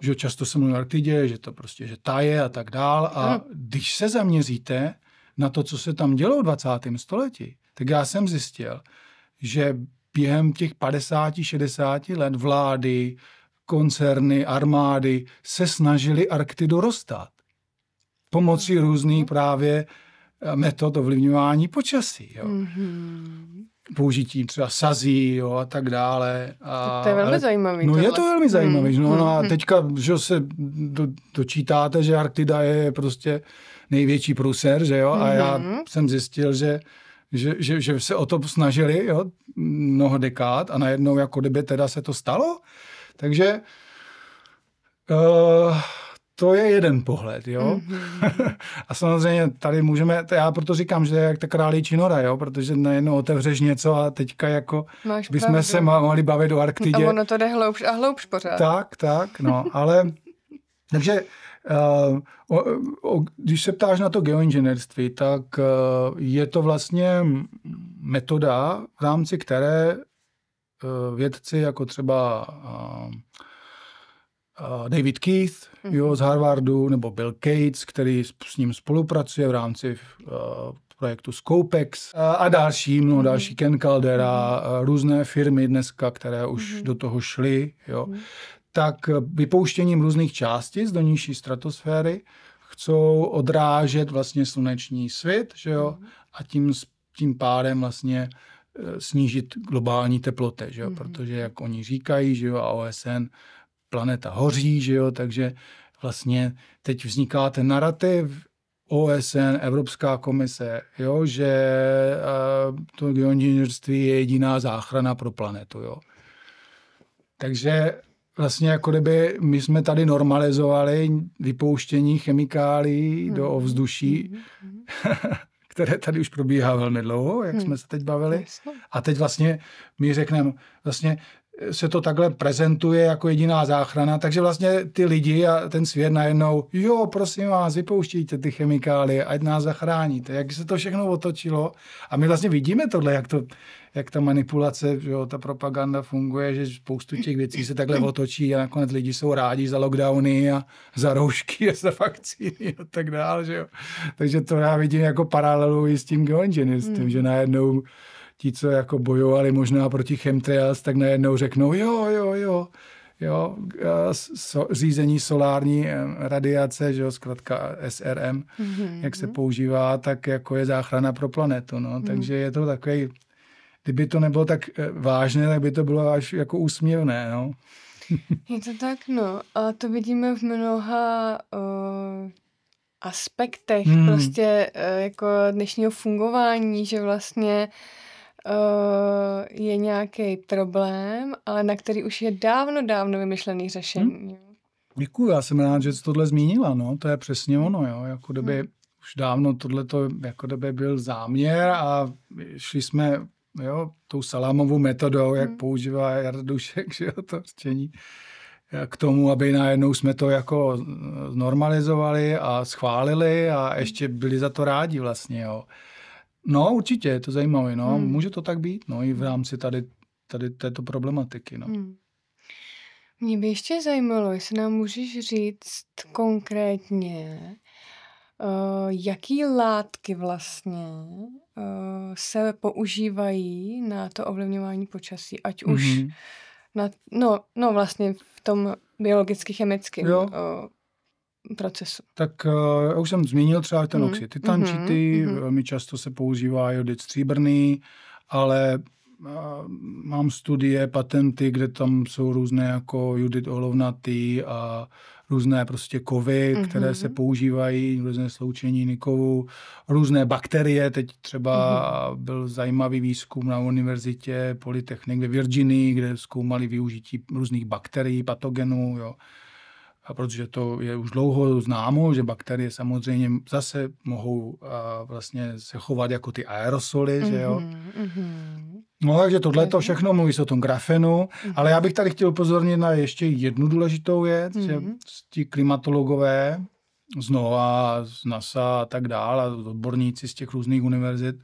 že často se mluví o Arktidě, že to prostě, že taje a tak dál. A mhm. když se zaměříte na to, co se tam dělo v 20. století, tak já jsem zjistil, že během těch 50, 60 let vlády, koncerny, armády se snažili Arktidu rozstát. pomocí různých mhm. právě eh, metod ovlivňování počasí. Jo. Mm-hmm. Použití třeba sazí jo, a tak dále. A, tak to je velmi ale, zajímavý. No tohle. je to velmi zajímavý. Mm-hmm. No, no a mhm, mhm, teďka že se do, dočítáte, že Arktida je prostě největší pruser, že jo? A mm-hmm. já jsem zjistil, že že, že, že se o to snažili jo, mnoho dekád a najednou jako kdyby teda se to stalo, takže uh, to je jeden pohled, jo. Mm-hmm. a samozřejmě tady můžeme, já proto říkám, že to je jak ta králí činora, jo, protože najednou otevřeš něco a teďka jako Máš bychom pravdu. se mohli bavit o Arktidě. A ono to jde hloubš a hloubš pořád. Tak, tak, no, ale takže uh, o, o, když se ptáš na to geoinženýrství, tak uh, je to vlastně metoda, v rámci které Eh, vědci, jako třeba eh, eh, David Keith mm-hmm. jo, mhm. z Harvardu, nebo Bill Gates, který s, ním spolupracuje v rámci projektu Scopex a další, mnoho mhm. další, Ken Caldera, mm-hmm. různé firmy dneska, které už mm-hmm. do toho šly, jo, mhm. tak vypouštěním různých částic do nižší stratosféry chcou odrážet vlastně sluneční svět, že jo, a tím, tím pádem vlastně uh, Eh, snížit globální teploty, že jo? Mm-hmm. protože jak oni říkají, že jo, a OSN, planeta hoří, že jo, takže vlastně teď vzniká ten narrativ OSN, Evropská komise, jo, že eh, to geoinženýrství je jediná záchrana pro planetu. Jo. Takže vlastně jako kdyby my jsme tady normalizovali vypouštění chemikálií do mhm. ovzduší. Mm-hmm. které tady už probíhá velmi dlouho, jak hmm. jsme se teď bavili. A teď vlastně my řekneme, vlastně se to takhle prezentuje jako jediná záchrana, takže vlastně ty lidi a ten svět najednou, jo, prosím vás, vypouštějte ty chemikálie, ať nás zachráníte. Jak se to všechno otočilo a my vlastně vidíme tohle, jak to, jak ta manipulace, že jo, ta propaganda funguje, že spoustu těch věcí se takhle otočí a nakonec lidi jsou rádi za lockdowny a za roušky a za vakcíny a tak dále, že jo. Takže to já vidím jako paralelu i s tím geoengineerstvím, hmm. že najednou ti, co jako bojovali možná proti chemtrails, tak najednou řeknou jo, jo, jo, jo, so, řízení solární radiace, že jo, zkrátka SRM, mm-hmm. jak se mhm. používá, tak jako je záchrana pro planetu, no, mm-hmm. takže je to takový kdyby to nebylo tak eh, vážné, tak by to bylo až jako úsměvné, no. Je to tak, no. A to vidíme v mnoha uh, aspektech hmm. prostě uh, jako dnešního fungování, že vlastně je nějaký problém, ale na který už je dávno, dávno vymyšlený řešení. Hmm. Děkuji, já jsem rád, že jsi tohle zmínila, no, to je přesně ono, jo, jako kdyby hmm. už dávno tohle jako kdyby byl záměr a šli jsme jo, tou salámovou metodou, jak hmm. používá Jardušek, že jo, to řečení, eh, k tomu, aby najednou jsme to jako eh, normalizovali a schválili a hmm. ještě byli za to rádi vlastně, jo. No určitě, je to zajímavé, no, hmm. může to tak být, no i v hmm. rámci tady, tady této problematiky, no. Hmm. Mě by ještě zajímalo, jestli nám můžeš říct konkrétně, Uh, jaký látky vlastně uh, se používají na to ovlivňování počasí, ať mm-hmm. už na, no, no vlastně v tom biologicky chemickém uh, eh, procesu. Tak uh, já už jsem zmínil třeba ten mm. oxid titančity, mm-hmm. mm-hmm. velmi často se používá jodid stříbrný, ale uh, mám studie, patenty, kde tam jsou různé jako jodid olovnatý a uh, různé prostě kovy, mm-hmm. které se mhm. používají, různé sloučeniny kovů, různé bakterie. Teď třeba mm-hmm. byl zajímavý výzkum na univerzitě Polytechnik ve Virginii, kde zkoumali využití různých bakterií, patogenů, jo. A protože to je už dlouho známo, že bakterie samozřejmě zase mohou a, vlastně se chovat jako ty aerosoly, mm-hmm, že jo. Mm-hmm. No takže tohle to mhm. všechno mluví se o tom grafenu, mm-hmm. ale já bych tady chtěl upozornit na ještě jednu důležitou věc, mm-hmm. že mhm. ti klimatologové znova z NASA a tak dále, odborníci z těch různých univerzit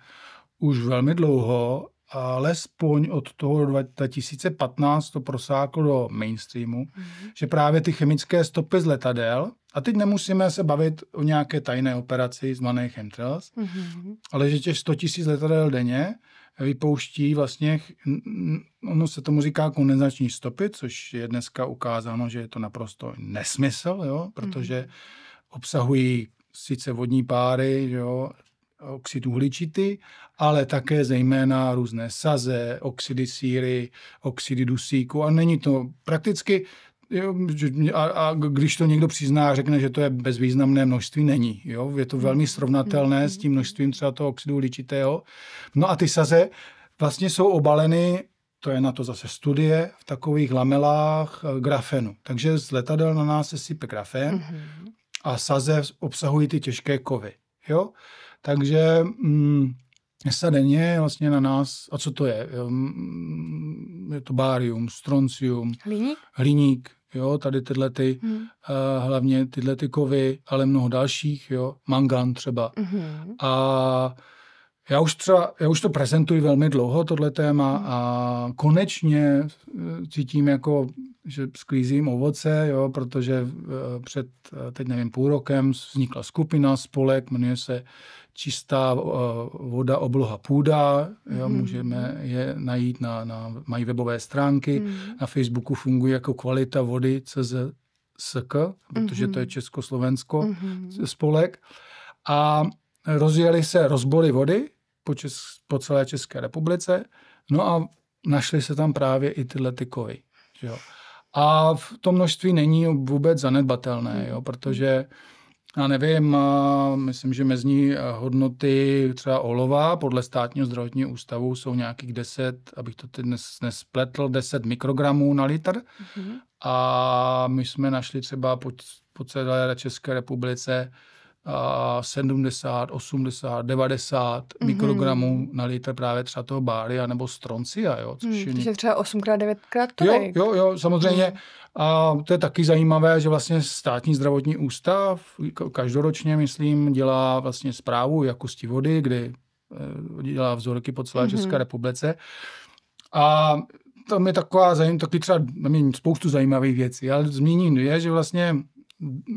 už velmi dlouho, alespoň od toho 2015 to prosáklo do mainstreamu, mm-hmm. že právě ty chemické stopy z letadel, a teď nemusíme se bavit o nějaké tajné operaci zvané chemtrails, mm-hmm. ale že těch 100 000 letadel denně, vypouští vlastně, ono se tomu říká kondenzační stopy, což je dneska ukázáno, že je to naprosto nesmysl, jo, protože mhm. obsahují sice vodní páry, jo, oxid uhličitý, ale také zejména různé saze, oxidy síry, oxidy dusíku a není to prakticky a, a když to někdo přizná, řekne, že to je bezvýznamné množství, není. Jo? Je to velmi srovnatelné s tím množstvím třeba toho oxidu ličitého. No a ty saze vlastně jsou obaleny, to je na to zase studie, v takových lamelách eh, grafenu. Takže z letadel na nás se sype grafen mhm. a saze obsahují ty těžké kovy. Jo? Takže mm, Sadeně denně vlastně na nás, a co to je? Mm, je to bárium, stroncium, hliník, hliník jo, tady tyhle ty, hmm. uh, hlavně tyhle ty kovy, ale mnoho dalších, jo, mangan třeba. Hmm. A já už třeba, já už to prezentuji velmi dlouho, tohle téma, a konečně eh, cítím jako, že sklízím ovoce, jo, protože eh, před, eh, teď nevím, půl rokem vznikla skupina, spolek, jmenuje se Čistá voda, obloha, půda, jo, mm. můžeme je najít na, na mají webové stránky, mm. na Facebooku funguje jako kvalita vody CZ, SK, protože to je mhm. Československo mm-hmm. spolek. A rozjeli se rozbory vody po, Čes, po celé České republice, no a našli se tam právě i tyhle ty kovy. Jo. A to množství není vůbec zanedbatelné, jo, protože já nevím, myslím, že mezní eh, hodnoty třeba olova podle státního zdravotního ústavu jsou nějakých 10, abych to teď dnes nespletl, 10 mikrogramů na litr. Mm-hmm. A my jsme našli třeba po, po celé České republice 70, 80, 90 mm-hmm. mikrogramů na litr právě třeba toho báry, nebo stroncia, jo, což mm, je... Takže třeba 8x, 9x tolik. Jo, jo, jo, samozřejmě. Mm. A to je taky zajímavé, že vlastně státní zdravotní ústav každoročně, myslím, dělá vlastně zprávu jakosti vody, kdy eh, dělá vzorky po celé mm-hmm. České republice. A tam je taková zajímavá, taky třeba spoustu zajímavých věcí, ale zmíním je, že vlastně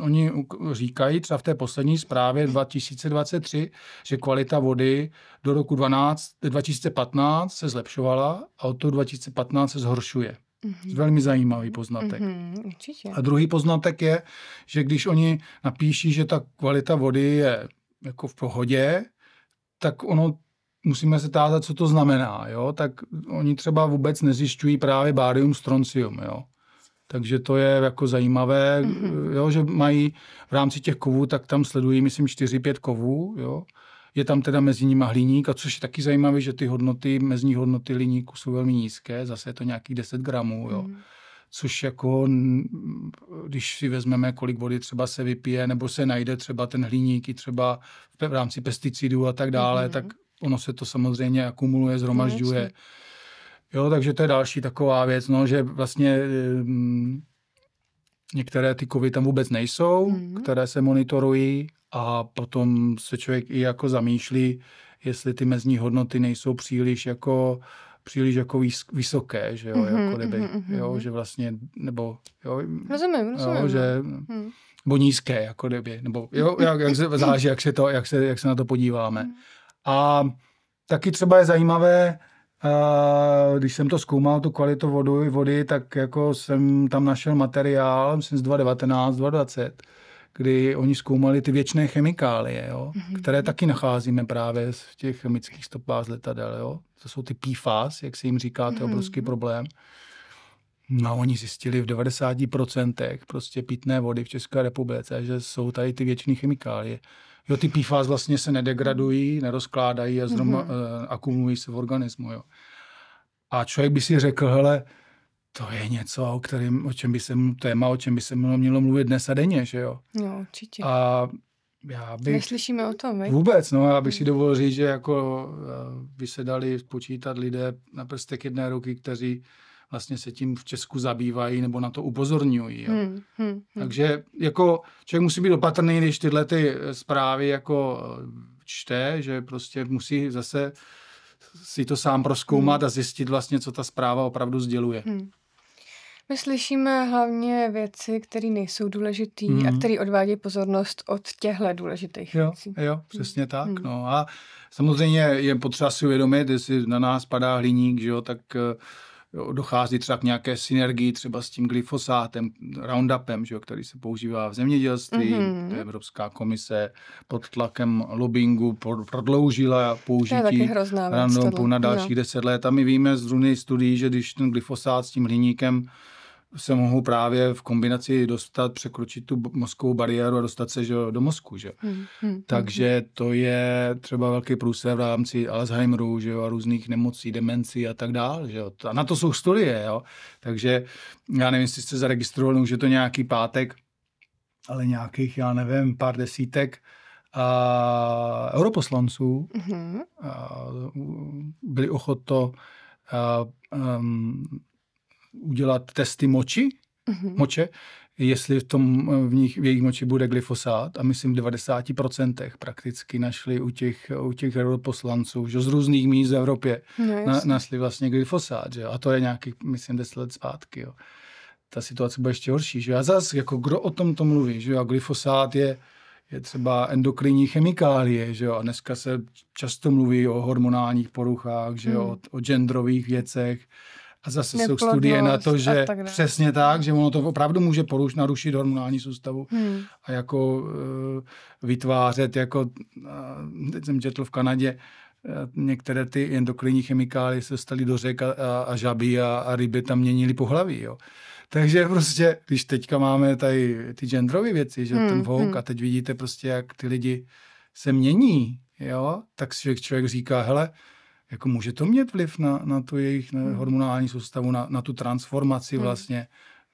oni říkají třeba v té poslední zprávě 2023, že kvalita vody do roku 12, 2015 se zlepšovala a od toho 2015 se zhoršuje. Mm-hmm. Velmi zajímavý poznatek. Mm-hmm, určitě. A druhý poznatek je, že když oni napíší, že ta kvalita vody je jako v pohodě, tak ono musíme se tázat, co to znamená, jo? tak oni třeba vůbec nezjišťují právě barium strontium. jo? Takže to je jako zajímavé, mm-hmm. jo, že mají v rámci těch kovů, tak tam sledují, myslím, 4-5 kovů. Jo. Je tam teda mezi nimi hliník, a což je taky zajímavé, že ty hodnoty, mezní hodnoty hliníku jsou velmi nízké, zase je to nějakých 10 gramů. Jo. Mm. Což jako, když si vezmeme, kolik vody třeba se vypije, nebo se najde třeba ten hliník i třeba v rámci pesticidů a tak dále, mm-hmm. tak ono se to samozřejmě akumuluje, no, zhromažďuje. Mm-hmm. Jo, takže to je další taková věc, no, že vlastně eh, některé ty kovy tam vůbec nejsou, mm-hmm. které se monitorují a potom se člověk i jako zamýšlí, jestli ty mezní hodnoty nejsou příliš jako příliš jako vysoké, že jo, mm-hmm, jako kdyby, mm-hmm, jo, mhm. že vlastně, nebo, jo, rozumím, rozumím. že, mm. nebo nízké, jako kdyby, nebo, jo, jak, jak se, záleží, jak se to, jak se, jak se na to podíváme. Mm. A taky třeba je zajímavé, když jsem to zkoumal, tu kvalitu vody, vody, tak jako jsem tam našel materiál, myslím z 2019, 2020, kdy oni zkoumali ty věčné chemikálie, jo, mm-hmm. které taky nacházíme právě v těch chemických stopách z letadel. Jo. To jsou ty PFAS, jak se jim říká, to je mm-hmm. obrovský problém. No oni zjistili v 90% prostě pitné vody v České republice, že jsou tady ty věčné chemikálie. Jo, ty PFAS vlastně se nedegradují, nerozkládají a zrovna mm-hmm. uh, eh, akumulují se v organismu. Jo. A člověk by si řekl, hele, to je něco, o, kterým, o čem by se téma, o čem by se mělo mluvit dnes a denně, že jo? No, určitě. A já bych... Neslyšíme o tom, veď? Vůbec, no, já bych hmm. si mhm. dovolil říct, že jako eh, by se dali počítat lidé na prstek jedné ruky, kteří vlastně se tím v Česku zabývají nebo na to upozorňují. Jo. Hmm, hmm, hmm. Takže jako člověk musí být opatrný, když tyhle ty eh, zprávy jako eh, čte, že prostě musí zase si to sám proskoumat hmm. a zjistit vlastně, co ta zpráva opravdu sděluje. Hmm. My slyšíme hlavně věci, které nejsou důležité mm. a hmm. které odvádějí pozornost od těchto důležitých jo, věcí. Jo, hmm. přesně mm. tak. Mm. No a samozřejmě je potřeba si uvědomit, jestli na nás padá hliník, že jo, tak uh, dochází třeba k nějaké synergii třeba s tím glyfosátem, Roundupem, že jo, který se používá v zemědělství. Mm-hmm. Evropská komise pod tlakem lobbyingu prodloužila použití Roundupu na no. dalších no. let. A my víme z druhé studií, že když ten glyfosát s tím hliníkem se mohou právě v kombinaci dostat, překročit tu mozkovou bariéru a dostat se že, do mozku. Že? Mm, mm, Takže to je třeba velký průser v rámci Alzheimeru že a různých nemocí, demencí a tak dále. Že A na to jsou studie. Jo? Takže já nevím, jestli jste zaregistrovali, už je to nějaký pátek, ale nějakých, já nevím, pár desítek a europoslanců mm a, byli ochotno a, um, udělat testy moči, mm-hmm. moče, jestli v, tom, v, nich, v jejich moči bude glyfosát a myslím v 90% prakticky našli u těch, u těch poslanců že z různých míst v Evropě no, na, našli vlastně glyfosát. Že? A to je nějakých, myslím, 10 let zpátky. Jo. Ta situace bude ještě horší. Že? A zase, jako kdo o tom to mluví? Že? A glyfosát je, je třeba endokrinní chemikálie, že jo, a dneska se často mluví o hormonálních poruchách, že jo, hmm. o, o genderových věcech, a zase jsou studie na to, že tak přesně tak, že ono to opravdu může poruš, narušit hormonální soustavu hmm. a jako e, vytvářet, jako uh, teď jsem četl v Kanadě, eh, některé ty endokrinní chemikálie se staly do řek a, a, a žaby a, a ryby tam měnily pohlaví, jo. Takže prostě, když teďka máme tady ty genderové věci, že hmm, ten vouk hmm. a teď vidíte prostě, jak ty lidi se mění, jo, tak člověk, člověk říká, hele, jako může to mít vliv na, na tu jejich na hmm. hormonální soustavu, na, na tu transformaci hmm. vlastně,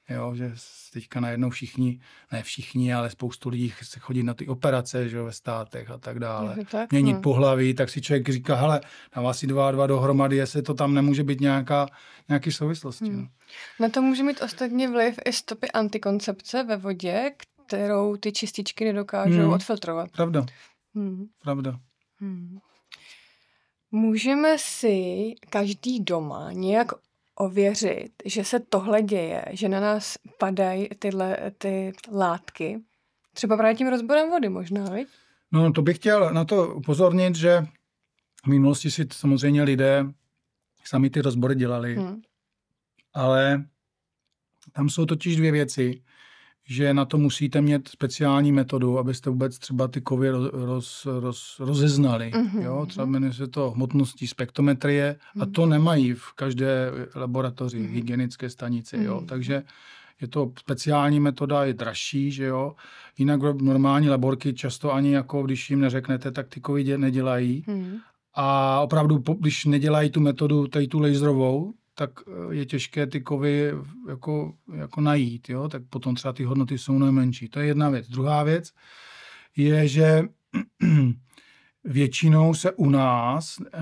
jo, že teďka najednou všichni, ne všichni, ale spoustu lidí se chodí na ty operace, že jo, ve státech a tak dále. tak, Měnit no. pohlaví, tak si člověk říká, hele, na vás si dva dva dohromady, jestli to tam nemůže být nějaká, nějaký souvislosti. Hmm. No. Na to může mít ostatně vliv i stopy antikoncepce ve vodě, kterou ty čističky nedokážou hmm. odfiltrovat. Pravda. Hmm. Pravda. Hmm. Můžeme si každý doma nějak ověřit, že se tohle děje, že na nás padají tyhle ty látky. Třeba právě tím rozborem vody možná, viď? No to bych chtěl na to upozornit, že v minulosti si samozřejmě lidé sami ty rozbory dělali. Hmm. Ale tam jsou totiž dvě věci že na to musíte mít speciální metodu, abyste vůbec třeba ty kovy roz, roz, roz, rozeznali. Mm-hmm. Jo? Třeba jmenuje se to hmotností spektrometrie mm-hmm. a to mhm. nemají v každé eh, laboratoři, mm-hmm. hygienické stanici. Mm-hmm. Jo? Mhm. Takže je to speciální metoda, je dražší, že jo. Jinak normální laborky často ani jako, když jim neřeknete, tak ty kovy nedělají. Mm-hmm. A opravdu, když nedělají tu metodu, tady tu laserovou, tak eh, je těžké ty kovy jako, jako najít, jo? tak potom třeba ty hodnoty jsou mnohem menší. To je jedna věc. Druhá věc je, že většinou se u nás eh,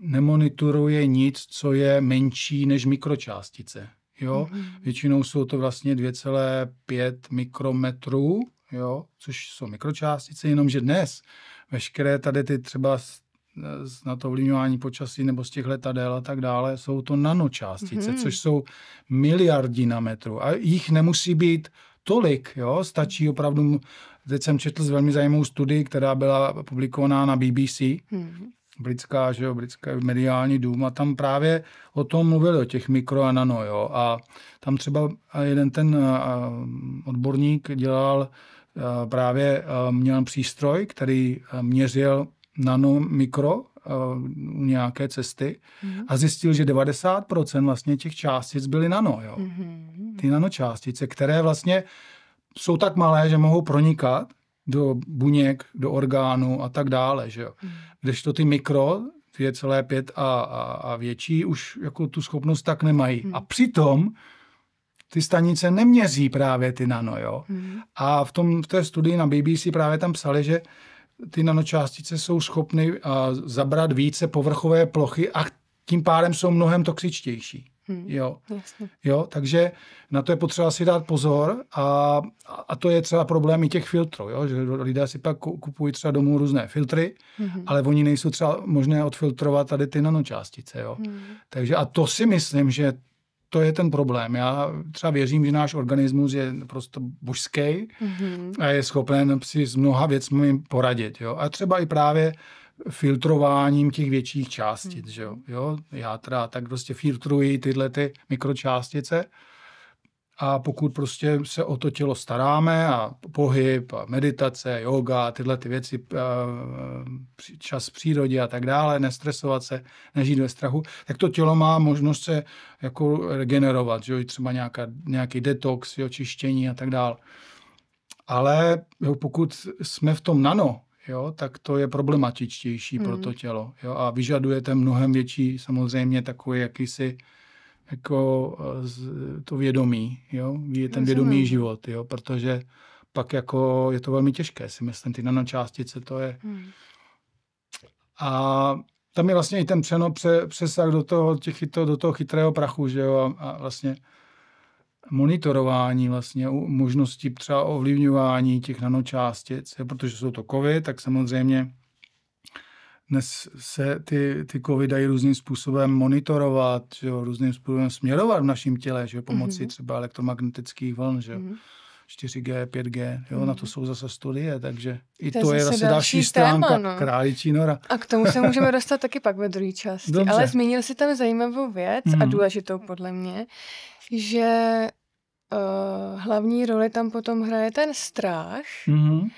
nemonitoruje nic, co je menší než mikročástice. Jo? Mm-hmm. Většinou jsou to vlastně 2,5 mikrometrů, jo? což jsou mikročástice, jenomže dnes veškeré tady ty třeba na to ovlivňování počasí nebo z těch letadel a tak dále, jsou to nanočástice, mm-hmm. což jsou miliardy na metru A jich nemusí být tolik, jo? stačí opravdu, teď jsem četl z velmi zajímavou studii, která byla publikovaná na BBC, mm-hmm. britská, že jo, britská mediální dům, a tam právě o tom mluvili, o těch mikro a nano, jo? a tam třeba jeden ten odborník dělal právě měl přístroj, který měřil nano, mikro eh, u nějaké cesty mm-hmm. a zjistil, že 90% vlastně těch částic byly nano. Jo? Mm-hmm. Ty nanočástice, které vlastně jsou tak malé, že mohou pronikat do buněk, do orgánů a tak dále. Že jo? Mm-hmm. Kdežto ty mikro, 2,5 a, a, a větší, už jako tu schopnost tak nemají. Mm-hmm. A přitom ty stanice neměří právě ty nano. Jo? Mm-hmm. A v, tom, v té studii na BBC právě tam psali, že ty nanočástice jsou schopny zabrat více povrchové plochy a tím pádem jsou mnohem toxičtější. Hmm, jo. Jasně. jo, takže na to je potřeba si dát pozor a, a to je třeba problém i těch filtrů, jo? že lidé si pak kupují třeba domů různé filtry, hmm. ale oni nejsou třeba možné odfiltrovat tady ty nanočástice. Jo? Hmm. Takže a to si myslím, že to je ten problém. Já třeba věřím, že náš organismus je prostě božský mm-hmm. a je schopen si s mnoha věcmi poradit. Jo? A třeba i právě filtrováním těch větších částic. Mm. Že jo? jo? Já teda tak prostě filtruji tyhle ty mikročástice a pokud prostě se o to tělo staráme a pohyb, a meditace, yoga, tyhle ty věci, eh, čas v přírodě a tak dále, nestresovat se, nežít ve strachu, tak to tělo má možnost se jako regenerovat, že jo, třeba nějaká, nějaký detox, jo, čištění a tak dále. Ale jo, pokud jsme v tom nano, jo, tak to je problematičtější mm. pro to hmm. tělo jo, a vyžadujete mnohem větší samozřejmě takový jakýsi jako eh, to vědomí, jo? Je ten vědomý život, jo? protože pak jako je to velmi těžké, si myslím, ty nanočástice to je. Hmm. A tam je vlastně i ten přeno, pře, přesah do toho, těch, chyto, do toho chytrého prachu, že jo, a, a vlastně monitorování vlastně možností třeba ovlivňování těch nanočástic, protože jsou to kovy, tak samozřejmě dnes se ty, ty kovy dají různým způsobem monitorovat, že jo, různým způsobem směrovat v našem těle, že jo, pomocí mm-hmm. třeba elektromagnetických vln, že jo. Mm-hmm. 4G, 5G, jo, hmm. na to mhm. jsou zase studie, takže i to, to je zase další téma, stránka no. králičí nora. A k tomu se můžeme dostat taky pak ve druhé části, Dobře. ale zmínil si tam zajímavou věc hmm. a mhm. důležitou podle mě, že uh, hlavní roli tam potom hraje ten strach, hmm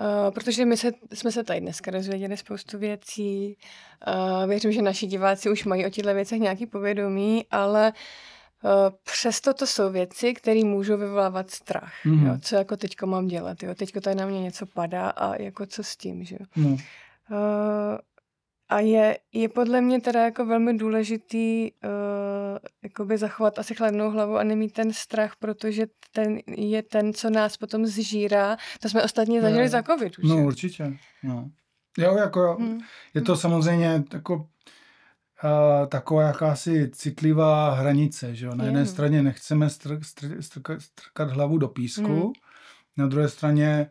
Eh, protože my se, jsme se tady dneska dozvěděli spoustu věcí. Uh, věřím, že naši diváci už mají o těchto věcech nějaký povědomí, ale uh, přesto to jsou věci, které můžou vyvolávat strach. Mm. Jo? Mhm. Co jako teďko mám dělat? Jo? Teďko tady na mě něco padá a jako co s tím, že Mm. Uh, a je, je podle mě teda jako velmi důležitý uh, jakoby zachovat asi chladnou hlavu a nemít ten strach, protože ten je ten, co nás potom zžírá. To jsme ostatně zažili no, za covid už. No je? určitě, no. Jo, jako hmm. je to samozřejmě jako uh, taková jakási citlivá hranice, že jo. Na jedné straně nechceme str- str- str- strkat hlavu do písku, hmm. na druhé straně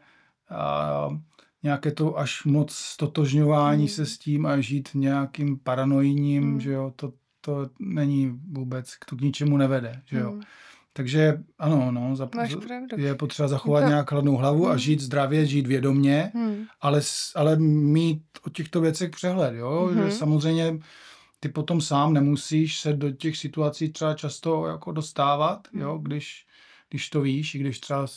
uh, nějaké to až moc stotožňování mm. se s tím a žít nějakým paranoidním, mm. že jo, to, to není vůbec, to k ničemu nevede, že jo. Mm. Takže ano, no, zap- je potřeba zachovat to... Jako- nějak hladnou hlavu mm. a hmm. žít zdravě, žít vědomně, mm. ale, ale mít o těchto věcech přehled, jo, mm. že hmm. samozřejmě ty potom sám nemusíš se do těch situací třeba často jako dostávat, hmm. jo, když, když to víš, i když třeba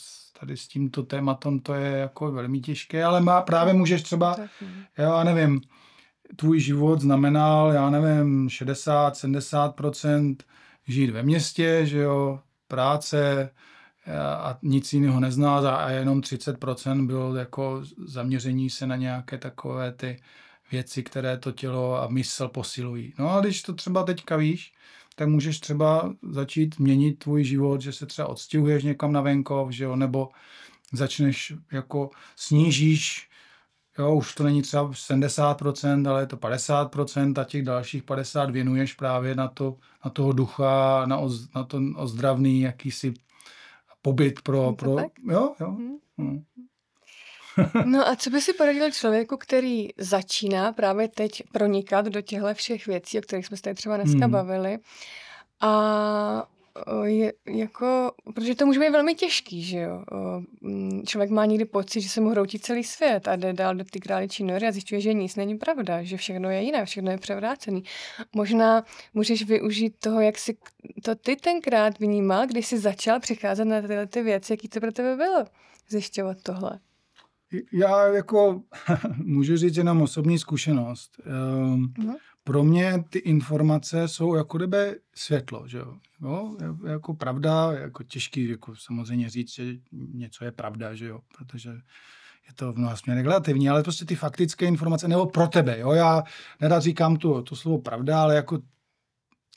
tady s tímto tématem to je jako velmi těžké, ale má, právě můžeš třeba, no. já nevím, tvůj život znamenal, já nevím, 60-70% žít ve městě, že jo, práce a nic jiného nezná a jenom 30% bylo jako zaměření se na nějaké takové ty věci, které to tělo a mysl posilují. No a když to třeba teďka víš, tak můžeš třeba začít měnit tvůj život, že se třeba odstěhuješ někam na venkov, že jo, nebo začneš jako snížíš, jo, už to není třeba 70%, ale je to 50% a těch dalších 50 věnuješ právě na, to, na toho ducha, na, oz, na to ozdravný jakýsi pobyt pro... pro jo, jo. Hmm. Hmm. no a co by si poradil člověku, který začíná právě teď pronikat do těchto všech věcí, o kterých jsme se tady třeba dneska hmm. bavili? A je, jako, protože to může být velmi těžký, že jo. Mm, člověk má někdy pocit, že se mu hroutí celý svět a jde dál do ty králičí nory a zjišťuje, že nic není pravda, že všechno je jiné, všechno je převrácený. Možná můžeš využít toho, jak jsi to ty tenkrát vnímal, když jsi začal přicházet na tyhle ty věci, jaký to pro tebe bylo, zjišťovat tohle já jako můžu říct jenom osobní zkušenost. Ehm, mhm. Pro mě ty informace jsou jako kdyby světlo, že jo. jo? Jako pravda, jako těžký jako samozřejmě říct, že něco je pravda, že jo, protože je to v mnoha směrech relativní, ale prostě ty faktické informace, nebo pro tebe, jo, já nedá říkám tu, to slovo pravda, ale jako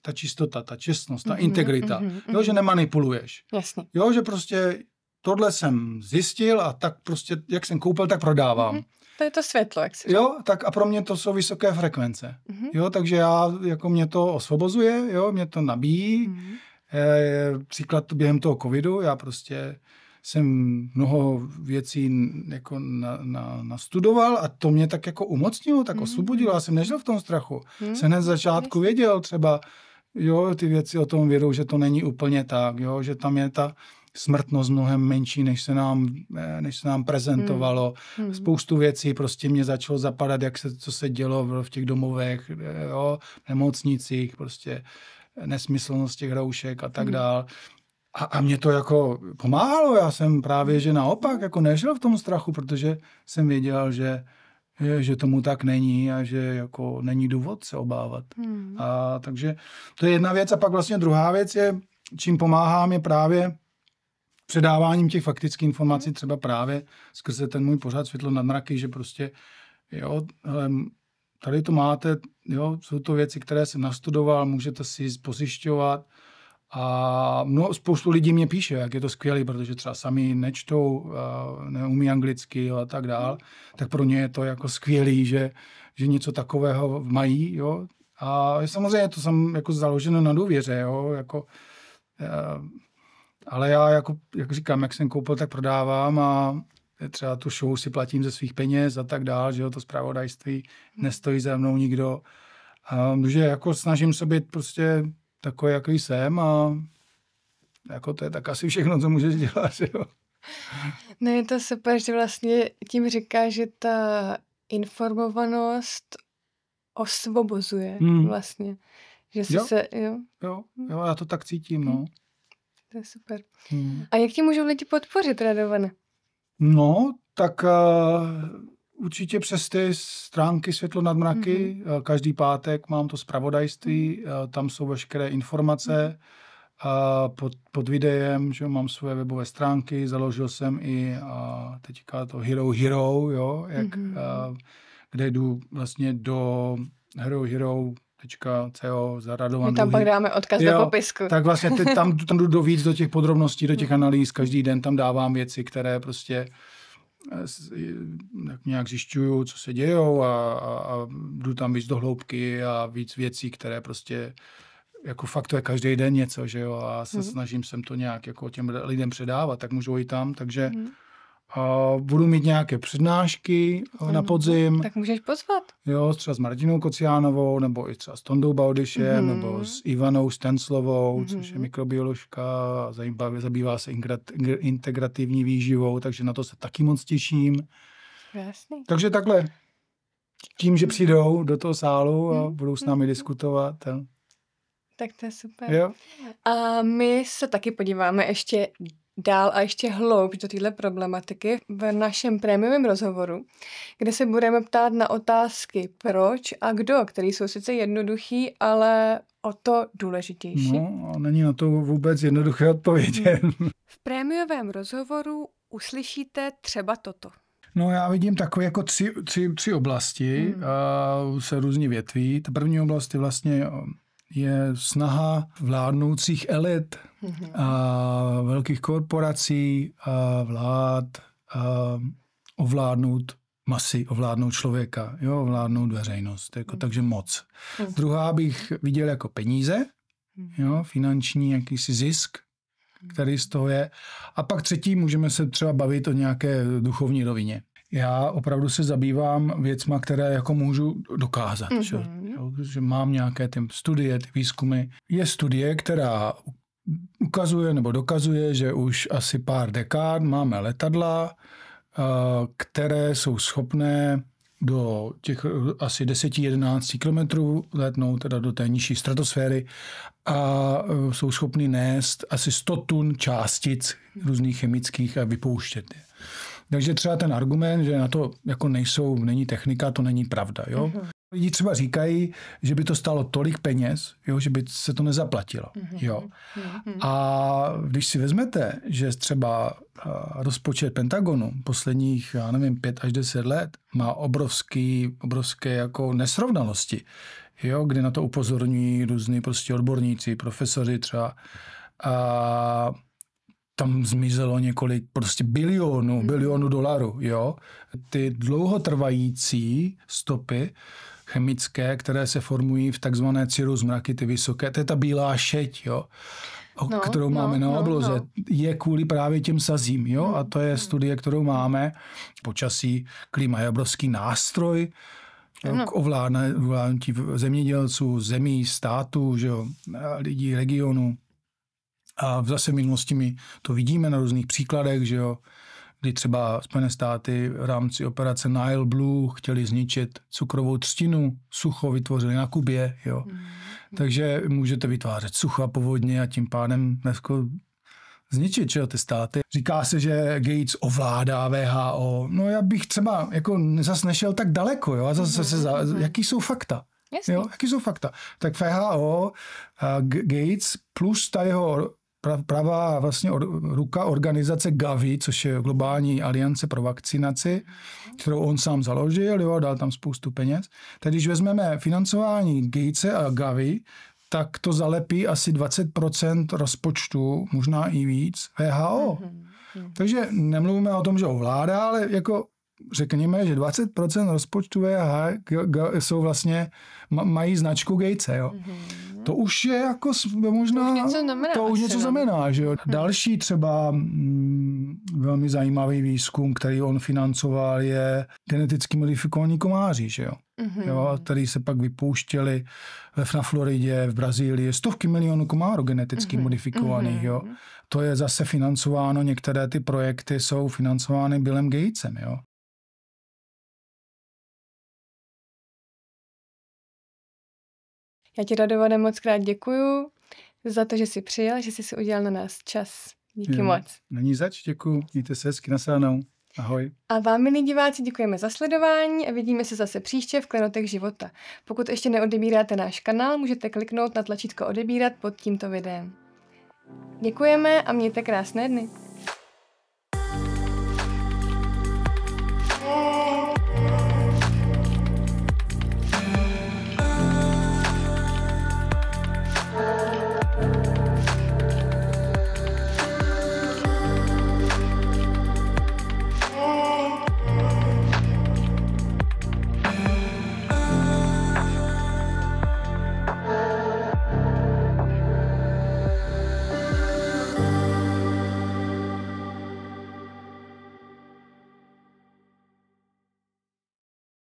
ta čistota, ta čestnost, ta mm-hmm, integrita, mm-hmm, jo, že nemanipuluješ. Jasně. Jo, že prostě tohle jsem zjistil a tak prostě, jak jsem koupil, tak prodávám. Mm-hmm. To je to světlo, jak si Jo, tak a pro mě to jsou vysoké frekvence. Mm-hmm. Jo, takže já, jako mě to osvobozuje, jo, mě to nabíjí. Mm-hmm. E, příklad během toho covidu, já prostě jsem mnoho věcí jako na, na, nastudoval a to mě tak jako umocnilo, tak mm-hmm. osvobodilo. Já jsem nežil v tom strachu. Mm-hmm. Jsem hned začátku věděl třeba, jo, ty věci o tom vědou, že to není úplně tak, jo, že tam je ta smrtnost mnohem menší, než se nám, eh, než se nám prezentovalo. Hmm. hmm. Spoustu věcí prostě mě začalo zapadat, jak se, co se dělo v těch domovech, eh, jo, nemocnicích, prostě eh, nesmyslnost těch roušek a tak hmm. dál. A, a mě to jako pomáhalo, já jsem právě, že naopak, jako nežil v tom strachu, protože jsem věděl, že že tomu tak není a že jako není důvod se obávat. Hmm. A takže to je jedna věc a pak vlastně druhá věc je, čím pomáhám je právě předáváním těch faktických informací mhm. třeba právě skrze ten můj pořád světlo na mraky, že prostě jo, hele, tady to máte, jo, jsou to věci, které jsem nastudoval, můžete si pozjišťovat, a no, spoustu lidí mě píše, jak je to skvělé, protože třeba sami nečtou, neumí anglicky a tak dál, mhm. tak pro ně je to jako skvělé, že, že něco takového mají, jo. A samozřejmě je to sam jako založeno na důvěře, jo, jako ale já, jako, jak říkám, jak jsem koupil, tak prodávám a třeba tu show si platím ze svých peněz a tak dál, že jo, to zpravodajství nestojí za mnou nikdo. Um, že jako snažím se být prostě takový, jaký jsem a jako to je tak asi všechno, co můžeš dělat, že jo. No je to super, že vlastně tím říká, že ta informovanost osvobozuje hmm. vlastně. Že jo. se, jo? jo. Hmm. Jo, já to tak cítím, no. Hmm to je super. Hmm. A jak ti můžou lidi podpořit, Radovane? No, tak uh, určitě přes ty stránky Světlo nad mraky. Mm-hmm. Každý pátek mám to zpravodajství, uh, tam jsou veškeré informace. Mm-hmm. Uh, pod, pod videem, že mám svoje webové stránky, založil jsem i uh, teďka to Hero Hero, jo, jak, mm-hmm. uh, kde jdu vlastně do Hero Hero co zaradovaný. My tam pak dáme odkaz jo, do popisku. Tak vlastně ty, tam, tam jdu do víc do těch podrobností, do těch mm. analýz. Každý den tam dávám věci, které prostě eh, eh, tak nějak zjišťuju, co se dějou a, a, a jdu tam víc do hloubky a víc věcí, které prostě jako fakt to je každý den něco, že jo, a se mm. snažím sem to nějak jako těm lidem předávat, tak můžu i tam, takže mm budu mít nějaké přednášky eh, ano, na podzim. Tak můžeš pozvat. Jo, třeba s Martinou Kociánovou, nebo i třeba s Tondou Baudyšem, mm-hmm. nebo s Ivanou Stenslovou, mm-hmm. což je mhm. mikrobioložka, zajímavě zabývá se integrativní výživou, takže na to se taky moc těším. Jasný. Takže takhle, tím, že mhm. přijdou do toho sálu a mhm. budou s námi diskutovat. Eh. Tak to je super. Jo. A my se taky podíváme ještě dál a ještě hloub do téhle problematiky v našem prémiovém rozhovoru, kde se budeme ptát na otázky proč a kdo, které jsou sice jednoduchý, ale o to důležitější. No a není na to vůbec jednoduché odpovědět. Hmm. V prémiovém rozhovoru uslyšíte třeba toto. No já vidím takové jako tři, tři, tři oblasti, hmm. a se různě větví. Ta první oblast je vlastně je snaha vládnoucích elit mm-hmm. a velkých korporací, a vlád, a ovládnout masy, ovládnout člověka, jo, ovládnout veřejnost, jako, mm. takže moc. Mm. Druhá bych viděl jako peníze, mhm. jo, finanční jakýsi zisk, mhm. který z toho je. A pak třetí, můžeme se třeba bavit o nějaké duchovní rovině. Já opravdu se zabývám věcma, které jako můžu dokázat. Mm-hmm. Že, mhm. že mám nějaké ty studie, ty výzkumy. Je studie, která ukazuje nebo dokazuje, že už asi pár dekád máme letadla, eh, které jsou schopné do těch asi 10-11 kilometrů letnout, teda do té nižší stratosféry a eh, jsou schopny nést asi 100 tun částic různých chemických a vypouštět je. Takže třeba ten argument, že na to jako nejsou, není technika, to není pravda. Jo? Mm-hmm. Lidi třeba říkají, že by to stálo tolik peněz, jo, že by se to nezaplatilo. Mhm, jo. Mhm, a když si vezmete, že třeba eh, rozpočet Pentagonu posledních, já nevím, pět až deset let má obrovský, obrovské jako nesrovnalosti, jo, kdy na to upozorní různí prostě odborníci, profesoři třeba. A tam zmizelo několik prostě bilionů, mhm. bilionů dolarů, jo. Ty dlouhotrvající stopy chemické, které se formují v takzvané cirrus mraky, ty vysoké, to je ta bílá šeť, jo, o, no, kterou no, máme na obloze, no, no. je kvůli právě těm sazím, jo, a to je mm-hmm. studie, kterou máme, počasí, klima je obrovský nástroj, no. k ovládnutí zemědělců, zemí, států, že jo, lidí, regionu. A zase v minulosti my to vidíme na různých příkladech, že jo, kdy třeba Spojené státy v rámci operace Nile Blue chtěli zničit cukrovou třtinu, sucho vytvořili na Kubě, jo. Mm. Takže můžete vytvářet sucha povodně a tím pádem dnesko zničit že jo, ty státy. Říká se, že Gates ovládá VHO. No já bych třeba jako zas nešel tak daleko, jo, a zase se, za, mhm, mhm. jaký jsou fakta? Jo, jaký jsou fakta? Tak VHO, uh, eh, Gates plus ta jeho pravá vlastně or, ruka organizace Gavi, což je globální aliance pro vakcinaci, kterou on sám založil, jo, dal tam spoustu peněz. Tak když vezmeme financování Gatese a Gavi, tak to zalepí asi 20% rozpočtu, možná i víc, VHO. Mm-hmm. Mhm. Takže nemluvíme o tom, že ovládá, ale jako řekněme, že 20% rozpočtu VH jsou vlastně, mají značku Gatese, jo. Mm-hmm. To už je jako možná... To už něco znamená. To už něco no. znamená, že jo. hmm Další třeba mm, velmi zajímavý výzkum, který on financoval, je geneticky modifikovaní komáři, že jo. Mm-hmm. jo který se pak vypouštěli na Floridě, v Brazílii, stovky milionů komárů geneticky mm-hmm. modifikovaných, jo. Mhm. To je zase financováno, některé ty projekty jsou financovány Billem Gatesem, jo. Já ti, Radovane, moc krát děkuju za to, že jsi přijel, že jsi si udělal na nás čas. Díky jo. moc. Není zač, děkuju. Mějte se hezky nasánou. Ahoj. A vám, milí diváci, děkujeme za sledování a vidíme se zase příště v Klenotech života. Pokud ještě neodebíráte náš kanál, můžete kliknout na tlačítko odebírat pod tímto videem. Děkujeme a mějte krásné dny.